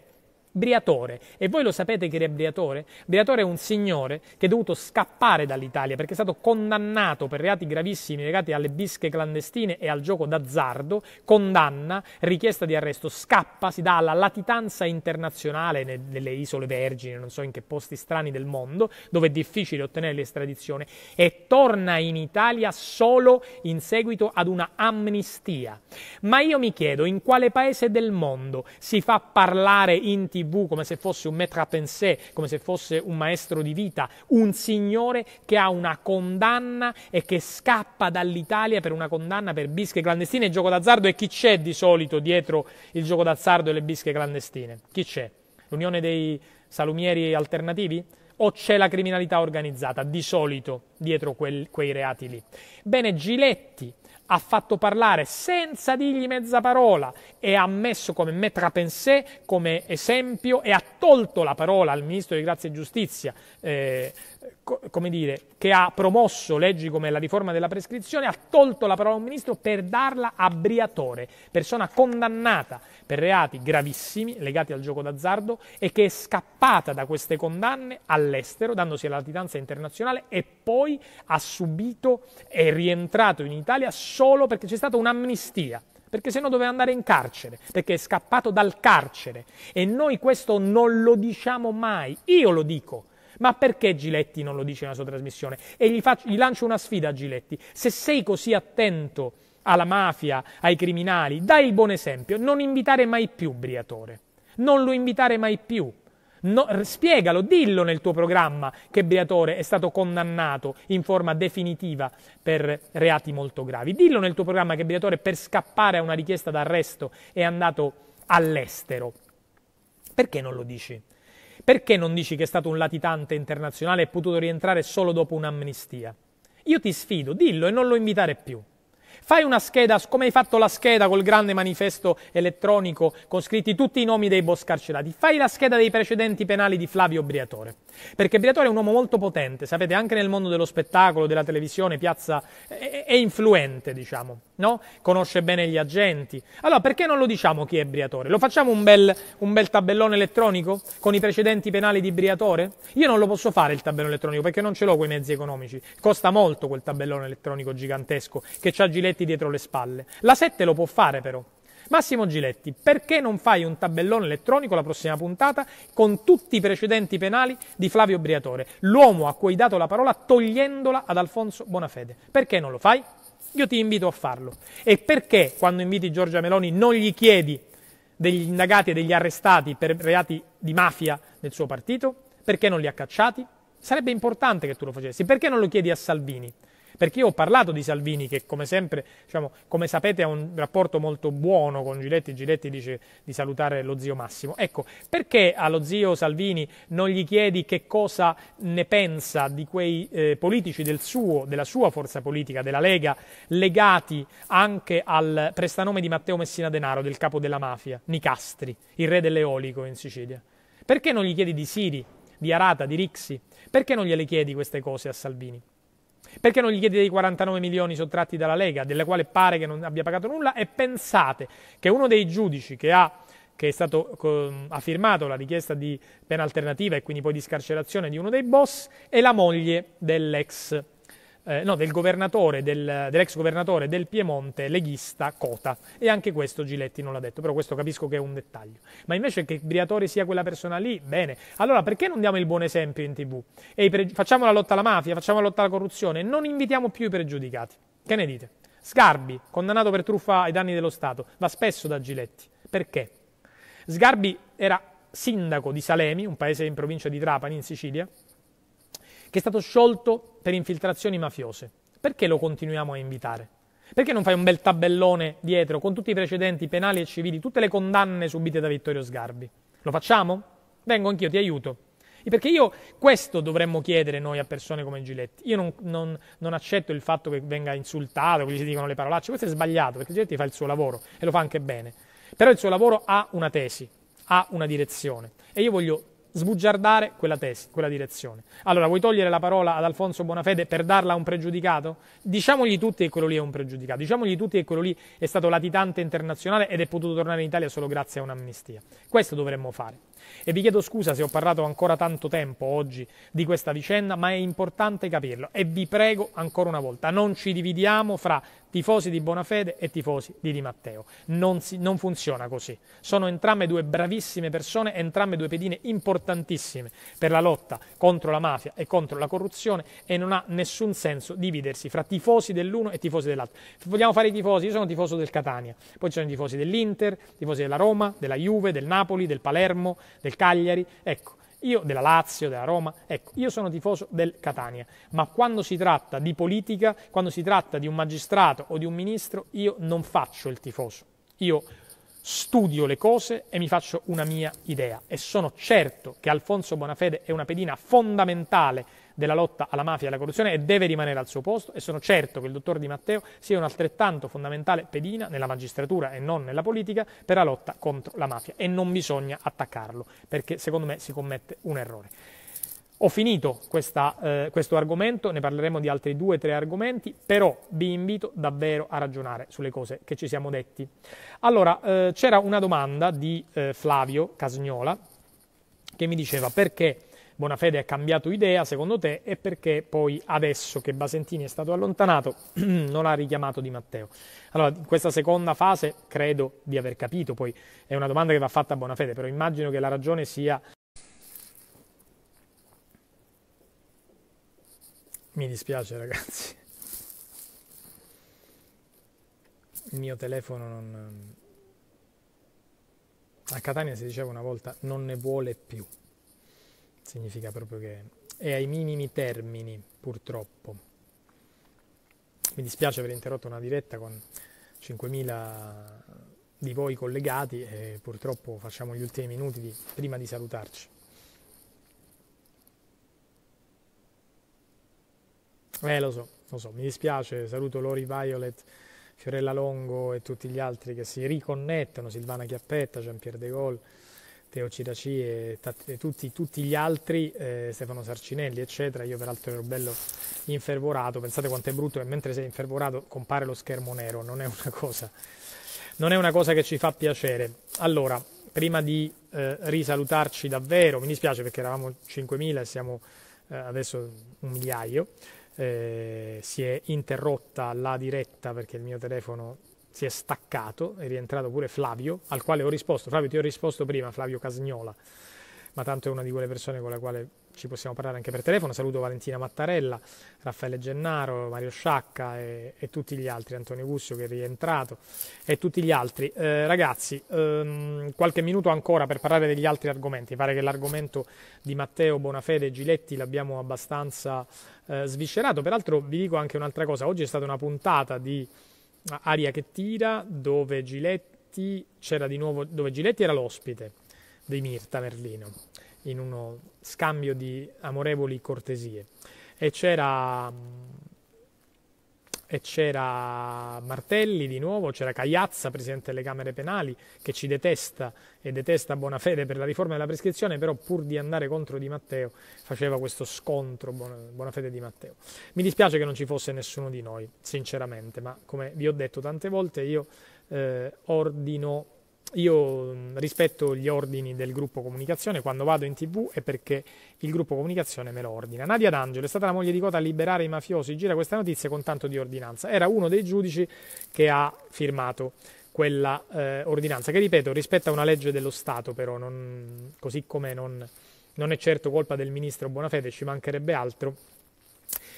Briatore. E voi lo sapete chi era Briatore? Briatore è un signore che è dovuto scappare dall'Italia perché è stato condannato per reati gravissimi legati alle bische clandestine e al gioco d'azzardo, condanna, richiesta di arresto, scappa, si dà alla latitanza internazionale nelle isole vergini, non so in che posti strani del mondo, dove è difficile ottenere l'estradizione, e torna in Italia solo in seguito ad una amnistia. Ma io mi chiedo in quale paese del mondo si fa parlare in tv tv come se fosse un maître à penser, come se fosse un maestro di vita, un signore che ha una condanna e che scappa dall'Italia per una condanna per bische clandestine e gioco d'azzardo e chi c'è di solito dietro il gioco d'azzardo e le bische clandestine? Chi c'è? L'Unione dei Salumieri Alternativi? o c'è la criminalità organizzata di solito dietro quel, quei reati lì. Bene, Giletti ha fatto parlare senza dirgli mezza parola e ha messo come metra pensée, come esempio e ha tolto la parola al ministro di Grazia e Giustizia eh, come dire, che ha promosso leggi come la riforma della prescrizione, ha tolto la parola a un ministro per darla a Briatore, persona condannata per reati gravissimi legati al gioco d'azzardo e che è scappata da queste condanne all'estero, dandosi alla latitanza internazionale e poi ha subito, è rientrato in Italia solo perché c'è stata un'amnistia perché se no doveva andare in carcere, perché è scappato dal carcere. E noi questo non lo diciamo mai, io lo dico, ma perché Giletti non lo dice nella sua trasmissione? E gli, faccio, gli lancio una sfida a Giletti. Se sei così attento alla mafia, ai criminali, dai il buon esempio, non invitare mai più Briatore. Non lo invitare mai più. No, spiegalo, dillo nel tuo programma che Briatore è stato condannato in forma definitiva per reati molto gravi. Dillo nel tuo programma che Briatore per scappare a una richiesta d'arresto è andato all'estero. Perché non lo dici? Perché non dici che è stato un latitante internazionale e è potuto rientrare solo dopo un'amnistia? Io ti sfido, dillo e non lo invitare più. Fai una scheda, come hai fatto la scheda col grande manifesto elettronico con scritti tutti i nomi dei boss carcerati, fai la scheda dei precedenti penali di Flavio Briatore. Perché Briatore è un uomo molto potente, sapete, anche nel mondo dello spettacolo, della televisione, piazza, è, è influente, diciamo, no? Conosce bene gli agenti. Allora, perché non lo diciamo chi è Briatore? Lo facciamo un bel, un bel tabellone elettronico con i precedenti penali di Briatore? Io non lo posso fare il tabellone elettronico perché non ce l'ho quei mezzi economici. Costa molto quel tabellone elettronico gigantesco che ci ha girato Giletti dietro le spalle. La 7 lo può fare però. Massimo Giletti, perché non fai un tabellone elettronico la prossima puntata con tutti i precedenti penali di Flavio Briatore, l'uomo a cui hai dato la parola togliendola ad Alfonso Bonafede? Perché non lo fai? Io ti invito a farlo. E perché quando inviti Giorgia Meloni non gli chiedi degli indagati e degli arrestati per reati di mafia del suo partito? Perché non li ha cacciati? Sarebbe importante che tu lo facessi. Perché non lo chiedi a Salvini? Perché io ho parlato di Salvini che come sempre, diciamo, come sapete ha un rapporto molto buono con Giletti, Giletti dice di salutare lo zio Massimo. Ecco, perché allo zio Salvini non gli chiedi che cosa ne pensa di quei eh, politici del suo, della sua forza politica, della Lega, legati anche al prestanome di Matteo Messina Denaro, del capo della mafia, Nicastri, il re dell'eolico in Sicilia? Perché non gli chiedi di Siri, di Arata, di Rixi? Perché non gliele chiedi queste cose a Salvini? Perché non gli chiedete i 49 milioni sottratti dalla Lega, delle quali pare che non abbia pagato nulla, e pensate che uno dei giudici che ha che è stato ha firmato la richiesta di pena alternativa e quindi poi di scarcerazione di uno dei boss, è la moglie dell'ex eh, no, del governatore, del, dell'ex governatore del Piemonte leghista Cota. E anche questo Giletti non l'ha detto, però questo capisco che è un dettaglio. Ma invece che Briatore sia quella persona lì, bene. Allora perché non diamo il buon esempio in tv? facciamo la lotta alla mafia, facciamo la lotta alla corruzione, non invitiamo più i pregiudicati. Che ne dite? Sgarbi, condannato per truffa ai danni dello Stato, va spesso da Giletti. Perché? Sgarbi era sindaco di Salemi, un paese in provincia di Trapani, in Sicilia, che è stato sciolto per infiltrazioni mafiose, perché lo continuiamo a invitare? Perché non fai un bel tabellone dietro con tutti i precedenti penali e civili, tutte le condanne subite da Vittorio Sgarbi? Lo facciamo? Vengo anch'io, ti aiuto. Perché io questo dovremmo chiedere noi a persone come Giletti. Io non, non, non accetto il fatto che venga insultato, che gli si dicano le parolacce. Questo è sbagliato, perché Giletti fa il suo lavoro e lo fa anche bene. Però il suo lavoro ha una tesi, ha una direzione. E io voglio sbugiardare quella tesi, quella direzione. Allora, vuoi togliere la parola ad Alfonso Bonafede per darla a un pregiudicato? Diciamogli tutti che quello lì è un pregiudicato, diciamogli tutti che quello lì è stato latitante internazionale ed è potuto tornare in Italia solo grazie a un'amnistia. Questo dovremmo fare. E vi chiedo scusa se ho parlato ancora tanto tempo oggi di questa vicenda, ma è importante capirlo e vi prego ancora una volta, non ci dividiamo fra tifosi di Bonafede e tifosi di Di Matteo. Non, si, non funziona così. Sono entrambe due bravissime persone, entrambe due pedine importantissime per la lotta contro la mafia e contro la corruzione e non ha nessun senso dividersi fra tifosi dell'uno e tifosi dell'altro. Vogliamo fare i tifosi? Io sono tifoso del Catania, poi ci sono i tifosi dell'Inter, tifosi della Roma, della Juve, del Napoli, del Palermo, del Cagliari. Ecco, io della Lazio, della Roma, ecco, io sono tifoso del Catania, ma quando si tratta di politica, quando si tratta di un magistrato o di un ministro, io non faccio il tifoso. Io studio le cose e mi faccio una mia idea e sono certo che Alfonso Bonafede è una pedina fondamentale della lotta alla mafia e alla corruzione e deve rimanere al suo posto e sono certo che il dottor Di Matteo sia un'altrettanto fondamentale pedina nella magistratura e non nella politica per la lotta contro la mafia e non bisogna attaccarlo perché secondo me si commette un errore. Ho finito questa, eh, questo argomento, ne parleremo di altri due o tre argomenti, però vi invito davvero a ragionare sulle cose che ci siamo detti. Allora, eh, c'era una domanda di eh, Flavio Casgnola che mi diceva perché Bonafede ha cambiato idea, secondo te, e perché poi adesso che Basentini è stato allontanato *clears throat* non ha richiamato Di Matteo? Allora, in questa seconda fase credo di aver capito, poi è una domanda che va fatta a Bonafede, però immagino che la ragione sia... Mi dispiace ragazzi. Il mio telefono non... Ehm, a Catania si diceva una volta non ne vuole più significa proprio che è ai minimi termini, purtroppo. Mi dispiace aver interrotto una diretta con 5.000 di voi collegati e purtroppo facciamo gli ultimi minuti di, prima di salutarci. Eh, lo so, lo so, mi dispiace, saluto Lori Violet, Fiorella Longo e tutti gli altri che si riconnettono, Silvana Chiappetta, Jean-Pierre De Gaulle, Teo Ciraci e, e tutti, tutti, gli altri, eh, Stefano Sarcinelli, eccetera. Io peraltro ero bello infervorato, pensate quanto è brutto che mentre sei infervorato compare lo schermo nero, non è una cosa, è una cosa che ci fa piacere. Allora, prima di eh, risalutarci davvero, mi dispiace perché eravamo 5.000 e siamo eh, adesso un migliaio, eh, si è interrotta la diretta perché il mio telefono si è staccato, è rientrato pure Flavio, al quale ho risposto, Flavio ti ho risposto prima, Flavio Casagnola, ma tanto è una di quelle persone con la quale ci possiamo parlare anche per telefono, saluto Valentina Mattarella, Raffaele Gennaro, Mario Sciacca e, e tutti gli altri, Antonio Gussio che è rientrato e tutti gli altri. Eh, ragazzi, ehm, qualche minuto ancora per parlare degli altri argomenti, pare che l'argomento di Matteo Bonafede e Giletti l'abbiamo abbastanza eh, sviscerato, peraltro vi dico anche un'altra cosa, oggi è stata una puntata di Ah, aria che tira, dove Giletti c'era di nuovo, dove Giletti era l'ospite di Mirta Merlino, in uno scambio di amorevoli cortesie. E c'era mm, e c'era Martelli di nuovo, c'era Cagliazza, presidente delle Camere Penali, che ci detesta e detesta Bonafede per la riforma della prescrizione, però pur di andare contro Di Matteo faceva questo scontro Bonafede Di Matteo. Mi dispiace che non ci fosse nessuno di noi, sinceramente, ma come vi ho detto tante volte io eh, ordino io rispetto gli ordini del gruppo comunicazione, quando vado in tv è perché il gruppo comunicazione me lo ordina. Nadia D'Angelo è stata la moglie di Cota a liberare i mafiosi, gira questa notizia con tanto di ordinanza. Era uno dei giudici che ha firmato quella eh, ordinanza, che ripeto rispetta una legge dello Stato però, non, così come non, non è certo colpa del ministro Bonafede, ci mancherebbe altro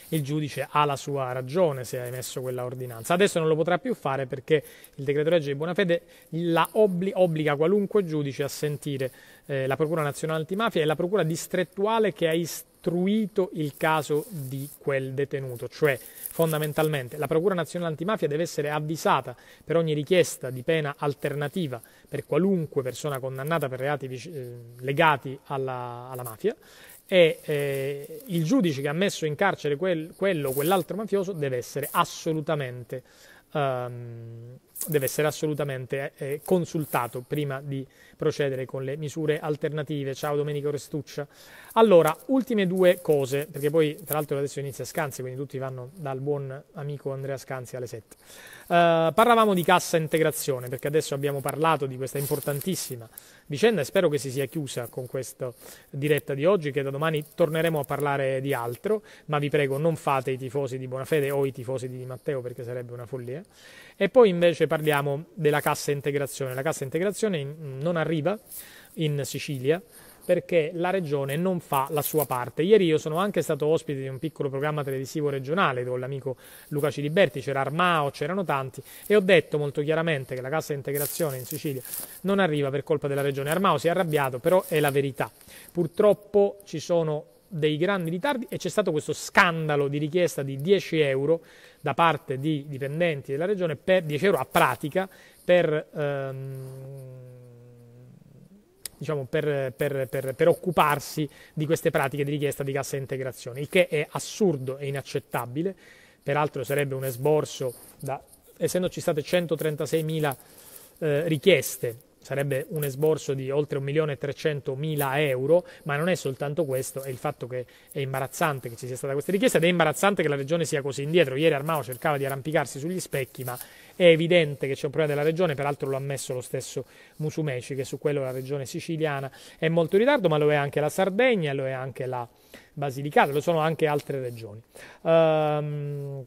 il giudice ha la sua ragione se ha emesso quella ordinanza. Adesso non lo potrà più fare perché il decreto legge di Buonafede la obbli obbliga qualunque giudice a sentire eh, la Procura Nazionale Antimafia e la Procura distrettuale che ha istruito il caso di quel detenuto, cioè fondamentalmente la Procura Nazionale Antimafia deve essere avvisata per ogni richiesta di pena alternativa per qualunque persona condannata per reati eh, legati alla, alla mafia e eh, il giudice che ha messo in carcere quel, quello o quell'altro mafioso deve essere assolutamente, um, deve essere assolutamente eh, consultato prima di procedere con le misure alternative. Ciao Domenico Restuccia. Allora, ultime due cose, perché poi tra l'altro adesso inizia Scanzi, quindi tutti vanno dal buon amico Andrea Scanzi alle 7. Uh, eh, parlavamo di cassa integrazione, perché adesso abbiamo parlato di questa importantissima vicenda e spero che si sia chiusa con questa diretta di oggi, che da domani torneremo a parlare di altro, ma vi prego non fate i tifosi di Bonafede o i tifosi di Matteo perché sarebbe una follia. E poi invece parliamo della cassa integrazione. La cassa integrazione mm, non arriva in Sicilia perché la regione non fa la sua parte. Ieri io sono anche stato ospite di un piccolo programma televisivo regionale con l'amico Luca Ciliberti, c'era Armao, c'erano tanti e ho detto molto chiaramente che la cassa integrazione in Sicilia non arriva per colpa della regione. Armao si è arrabbiato, però è la verità. Purtroppo ci sono dei grandi ritardi e c'è stato questo scandalo di richiesta di 10 euro da parte di dipendenti della regione per 10 euro a pratica per ehm, diciamo, per, per, per, per, occuparsi di queste pratiche di richiesta di cassa integrazione, il che è assurdo e inaccettabile, peraltro sarebbe un esborso da, essendoci state 136.000 eh, richieste sarebbe un esborso di oltre 1.300.000 euro, ma non è soltanto questo, è il fatto che è imbarazzante che ci sia stata questa richiesta ed è imbarazzante che la Regione sia così indietro. Ieri Armao cercava di arrampicarsi sugli specchi, ma è evidente che c'è un problema della Regione, peraltro lo ha ammesso lo stesso Musumeci, che su quello la Regione siciliana è molto in ritardo, ma lo è anche la Sardegna, lo è anche la Basilicata, lo sono anche altre regioni. Um,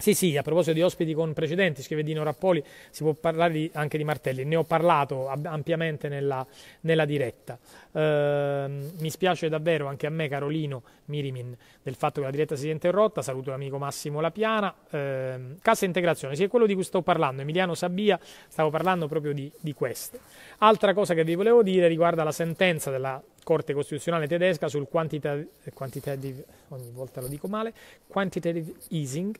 sì, sì, a proposito di ospiti con precedenti, scrive Dino Rappoli, si può parlare di, anche di Martelli, ne ho parlato ampiamente nella, nella diretta. Uh, mi spiace davvero anche a me, Carolino Mirimin, del fatto che la diretta si sia interrotta, saluto l'amico Massimo Lapiana. Uh, cassa integrazione, sì, è quello di cui sto parlando, Emiliano Sabbia, stavo parlando proprio di, di questo. Altra cosa che vi volevo dire riguarda la sentenza della Corte Costituzionale tedesca sul quantitative, quantitative, male, quantitative easing,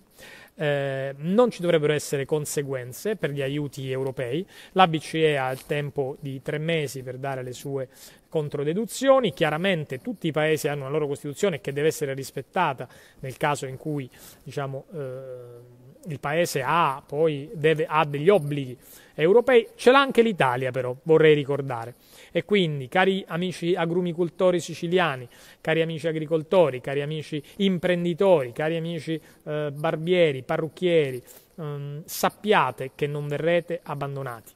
eh, non ci dovrebbero essere conseguenze per gli aiuti europei, la BCE ha il tempo di tre mesi per dare le sue controdeduzioni, chiaramente tutti i paesi hanno una loro Costituzione che deve essere rispettata nel caso in cui diciamo, eh, il paese ha, poi deve, ha degli obblighi europei, ce l'ha anche l'Italia però, vorrei ricordare. E quindi, cari amici agrumicoltori siciliani, cari amici agricoltori, cari amici imprenditori, cari amici eh, barbieri, parrucchieri, ehm, sappiate che non verrete abbandonati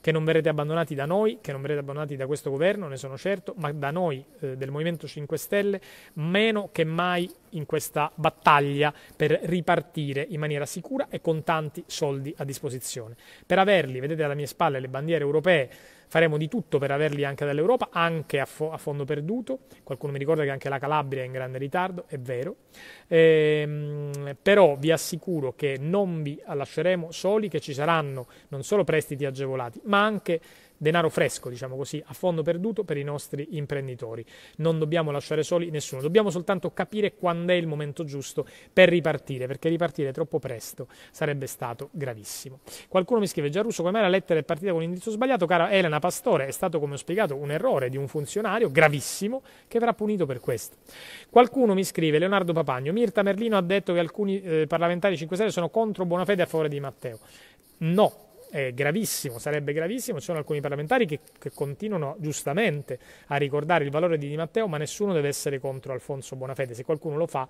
che non verrete abbandonati da noi, che non verrete abbandonati da questo governo, ne sono certo, ma da noi eh, del Movimento 5 Stelle, meno che mai in questa battaglia per ripartire in maniera sicura e con tanti soldi a disposizione. Per averli, vedete alle mie spalle le bandiere europee, faremo di tutto per averli anche dall'Europa, anche a, fo- a fondo perduto. Qualcuno mi ricorda che anche la Calabria è in grande ritardo, è vero. Ehm, però vi assicuro che non vi lasceremo soli, che ci saranno non solo prestiti agevolati, ma anche denaro fresco, diciamo così, a fondo perduto per i nostri imprenditori. Non dobbiamo lasciare soli nessuno, dobbiamo soltanto capire quando è il momento giusto per ripartire, perché ripartire troppo presto sarebbe stato gravissimo. Qualcuno mi scrive, già russo, come mai la lettera è partita con l'indirizzo sbagliato? Cara Elena Pastore, è stato, come ho spiegato, un errore di un funzionario gravissimo che verrà punito per questo. Qualcuno mi scrive, Leonardo Papagno, Mirta Merlino ha detto che alcuni eh, parlamentari 5 Stelle sono contro buona fede a favore di Matteo. No, è gravissimo, sarebbe gravissimo. Ci sono alcuni parlamentari che, che, continuano giustamente a ricordare il valore di Di Matteo, ma nessuno deve essere contro Alfonso Bonafede. Se qualcuno lo fa,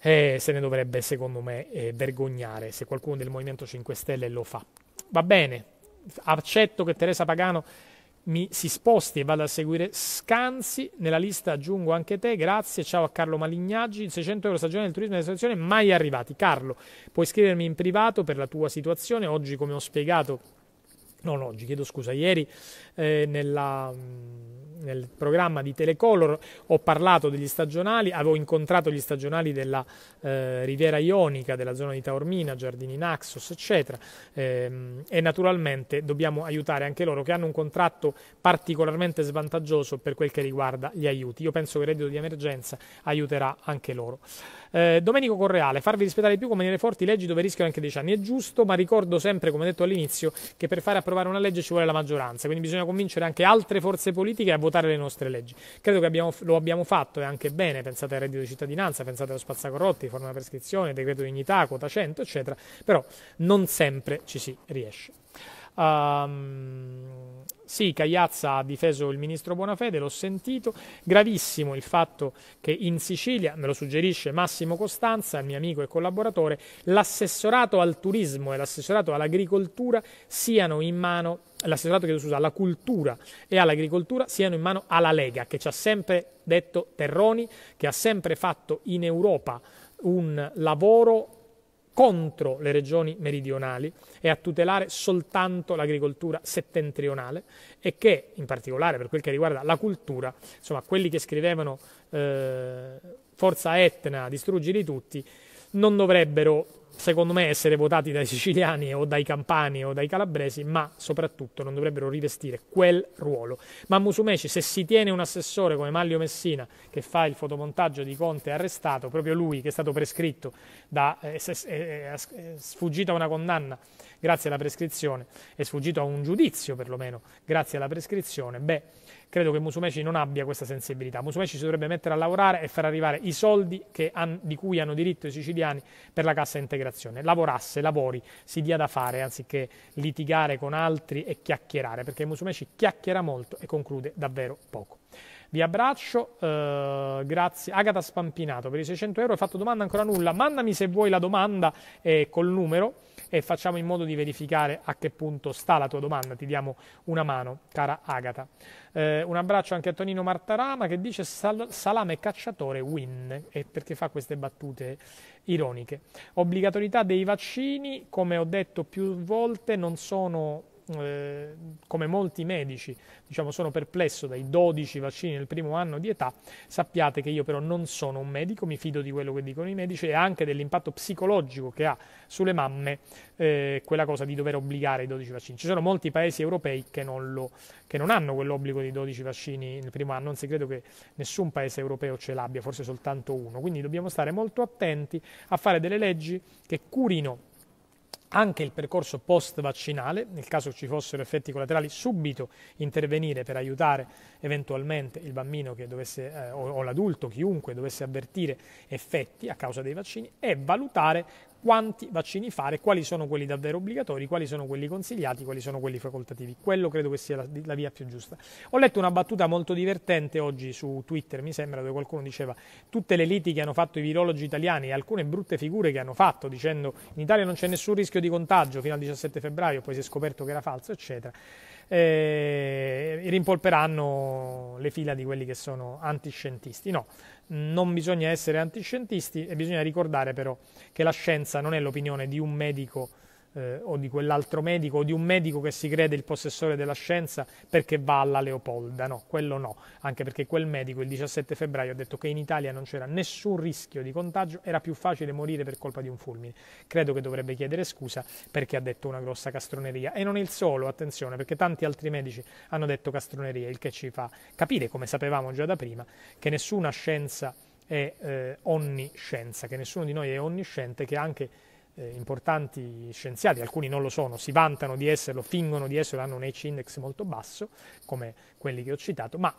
eh, se ne dovrebbe, secondo me, eh, vergognare. Se qualcuno del Movimento 5 Stelle lo fa, va bene. Accetto che Teresa Pagano mi si sposti e vado a seguire Scanzi. Nella lista aggiungo anche te, grazie. Ciao a Carlo Malignaggi, 600 euro stagione del turismo e della situazione mai arrivati. Carlo, puoi scrivermi in privato per la tua situazione. Oggi, come ho spiegato, non oggi, chiedo scusa, ieri eh, nella mm, nel programma di Telecolor ho parlato degli stagionali, avevo incontrato gli stagionali della eh, Riviera Ionica, della zona di Taormina, Giardini Naxos, eccetera, ehm, e naturalmente dobbiamo aiutare anche loro che hanno un contratto particolarmente svantaggioso per quel che riguarda gli aiuti. Io penso che il reddito di emergenza aiuterà anche loro. Eh, Domenico Correale, farvi rispettare di più come nelle forti leggi dove rischiano anche 10 anni è giusto, ma ricordo sempre, come detto all'inizio, che per fare approvare una legge ci vuole la maggioranza, quindi bisogna convincere anche altre forze politiche a votare le nostre leggi. Credo che abbiamo, lo abbiamo fatto e anche bene, pensate al reddito di cittadinanza, pensate allo spazzacorrotti, forma di prescrizione, decreto dignità, quota 100, eccetera, però non sempre ci si riesce. Um, sì, Cagliazza ha difeso il ministro Bonafede, l'ho sentito. Gravissimo il fatto che in Sicilia, me lo suggerisce Massimo Costanza, mio amico e collaboratore, l'assessorato al turismo e l'assessorato all'agricoltura siano in mano l'assessorato che scusa, alla cultura e all'agricoltura siano in mano alla Lega, che ci ha sempre detto Terroni, che ha sempre fatto in Europa un lavoro contro le regioni meridionali e a tutelare soltanto l'agricoltura settentrionale e che in particolare per quel che riguarda la cultura, insomma quelli che scrivevano eh, Forza Etna, distruggili tutti, non dovrebbero, secondo me, essere votati dai siciliani o dai campani o dai calabresi, ma soprattutto non dovrebbero rivestire quel ruolo. Ma Musumeci, se si tiene un assessore come Maglio Messina, che fa il fotomontaggio di Conte arrestato, proprio lui che è stato prescritto, da, eh, è, è, è, sfuggito a una condanna grazie alla prescrizione, è sfuggito a un giudizio perlomeno grazie alla prescrizione, beh credo che Musumeci non abbia questa sensibilità. Musumeci si dovrebbe mettere a lavorare e far arrivare i soldi han, di cui hanno diritto i siciliani per la cassa integrazione. Lavorasse, lavori, si dia da fare anziché litigare con altri e chiacchierare, perché Musumeci chiacchiera molto e conclude davvero poco. Vi abbraccio, eh, grazie. Agata Spampinato per i 600 euro, hai fatto domanda ancora nulla. Mandami se vuoi la domanda eh, col numero e facciamo in modo di verificare a che punto sta la tua domanda, ti diamo una mano, cara Agata. Eh, un abbraccio anche a Tonino Martarama che dice sal salame cacciatore win, e perché fa queste battute ironiche. Obbligatorietà dei vaccini, come ho detto più volte, non sono eh, come molti medici, diciamo, sono perplesso dai 12 vaccini nel primo anno di età, sappiate che io però non sono un medico, mi fido di quello che dicono i medici e anche dell'impatto psicologico che ha sulle mamme eh, quella cosa di dover obbligare i 12 vaccini. Ci sono molti paesi europei che non, lo, che non hanno quell'obbligo dei 12 vaccini nel primo anno, anzi credo che nessun paese europeo ce l'abbia, forse soltanto uno. Quindi dobbiamo stare molto attenti a fare delle leggi che curino anche il percorso post-vaccinale, nel caso ci fossero effetti collaterali, subito intervenire per aiutare eventualmente il bambino dovesse, eh, o, o l'adulto, chiunque dovesse avvertire effetti a causa dei vaccini e valutare quanti vaccini fare, quali sono quelli davvero obbligatori, quali sono quelli consigliati, quali sono quelli facoltativi. Quello credo che sia la, la, via più giusta. Ho letto una battuta molto divertente oggi su Twitter, mi sembra, dove qualcuno diceva tutte le liti che hanno fatto i virologi italiani e alcune brutte figure che hanno fatto, dicendo in Italia non c'è nessun rischio di contagio fino al 17 febbraio, poi si è scoperto che era falso, eccetera eh, rimpolperanno le fila di quelli che sono antiscientisti. No, non bisogna essere antiscientisti e bisogna ricordare però che la scienza non è l'opinione di un medico eh, o di quell'altro medico o di un medico che si crede il possessore della scienza perché va alla Leopolda, no, quello no, anche perché quel medico il 17 febbraio ha detto che in Italia non c'era nessun rischio di contagio, era più facile morire per colpa di un fulmine. Credo che dovrebbe chiedere scusa perché ha detto una grossa castroneria e non il solo, attenzione, perché tanti altri medici hanno detto castronerie, il che ci fa capire, come sapevamo già da prima, che nessuna scienza è eh, onniscienza, che nessuno di noi è onnisciente, che anche eh, importanti scienziati, alcuni non lo sono, si vantano di esserlo, fingono di esserlo, hanno un H index molto basso, come quelli che ho citato, ma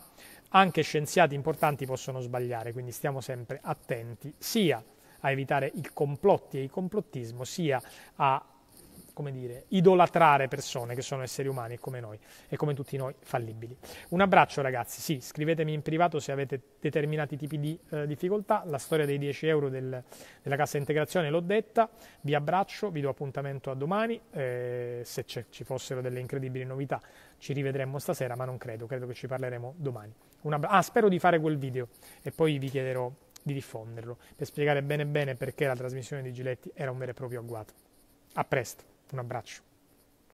anche scienziati importanti possono sbagliare, quindi stiamo sempre attenti sia a evitare i complotti e il complottismo, sia a come dire, idolatrare persone che sono esseri umani come noi e come tutti noi fallibili. Un abbraccio ragazzi, sì, scrivetemi in privato se avete determinati tipi di eh, difficoltà, la storia dei 10 euro del, della cassa integrazione l'ho detta, vi abbraccio, vi do appuntamento a domani, eh, se ci fossero delle incredibili novità ci rivedremmo stasera, ma non credo, credo che ci parleremo domani. Un ah, spero di fare quel video e poi vi chiederò di diffonderlo per spiegare bene bene perché la trasmissione di Giletti era un vero e proprio agguato. A presto! Un abbraccio.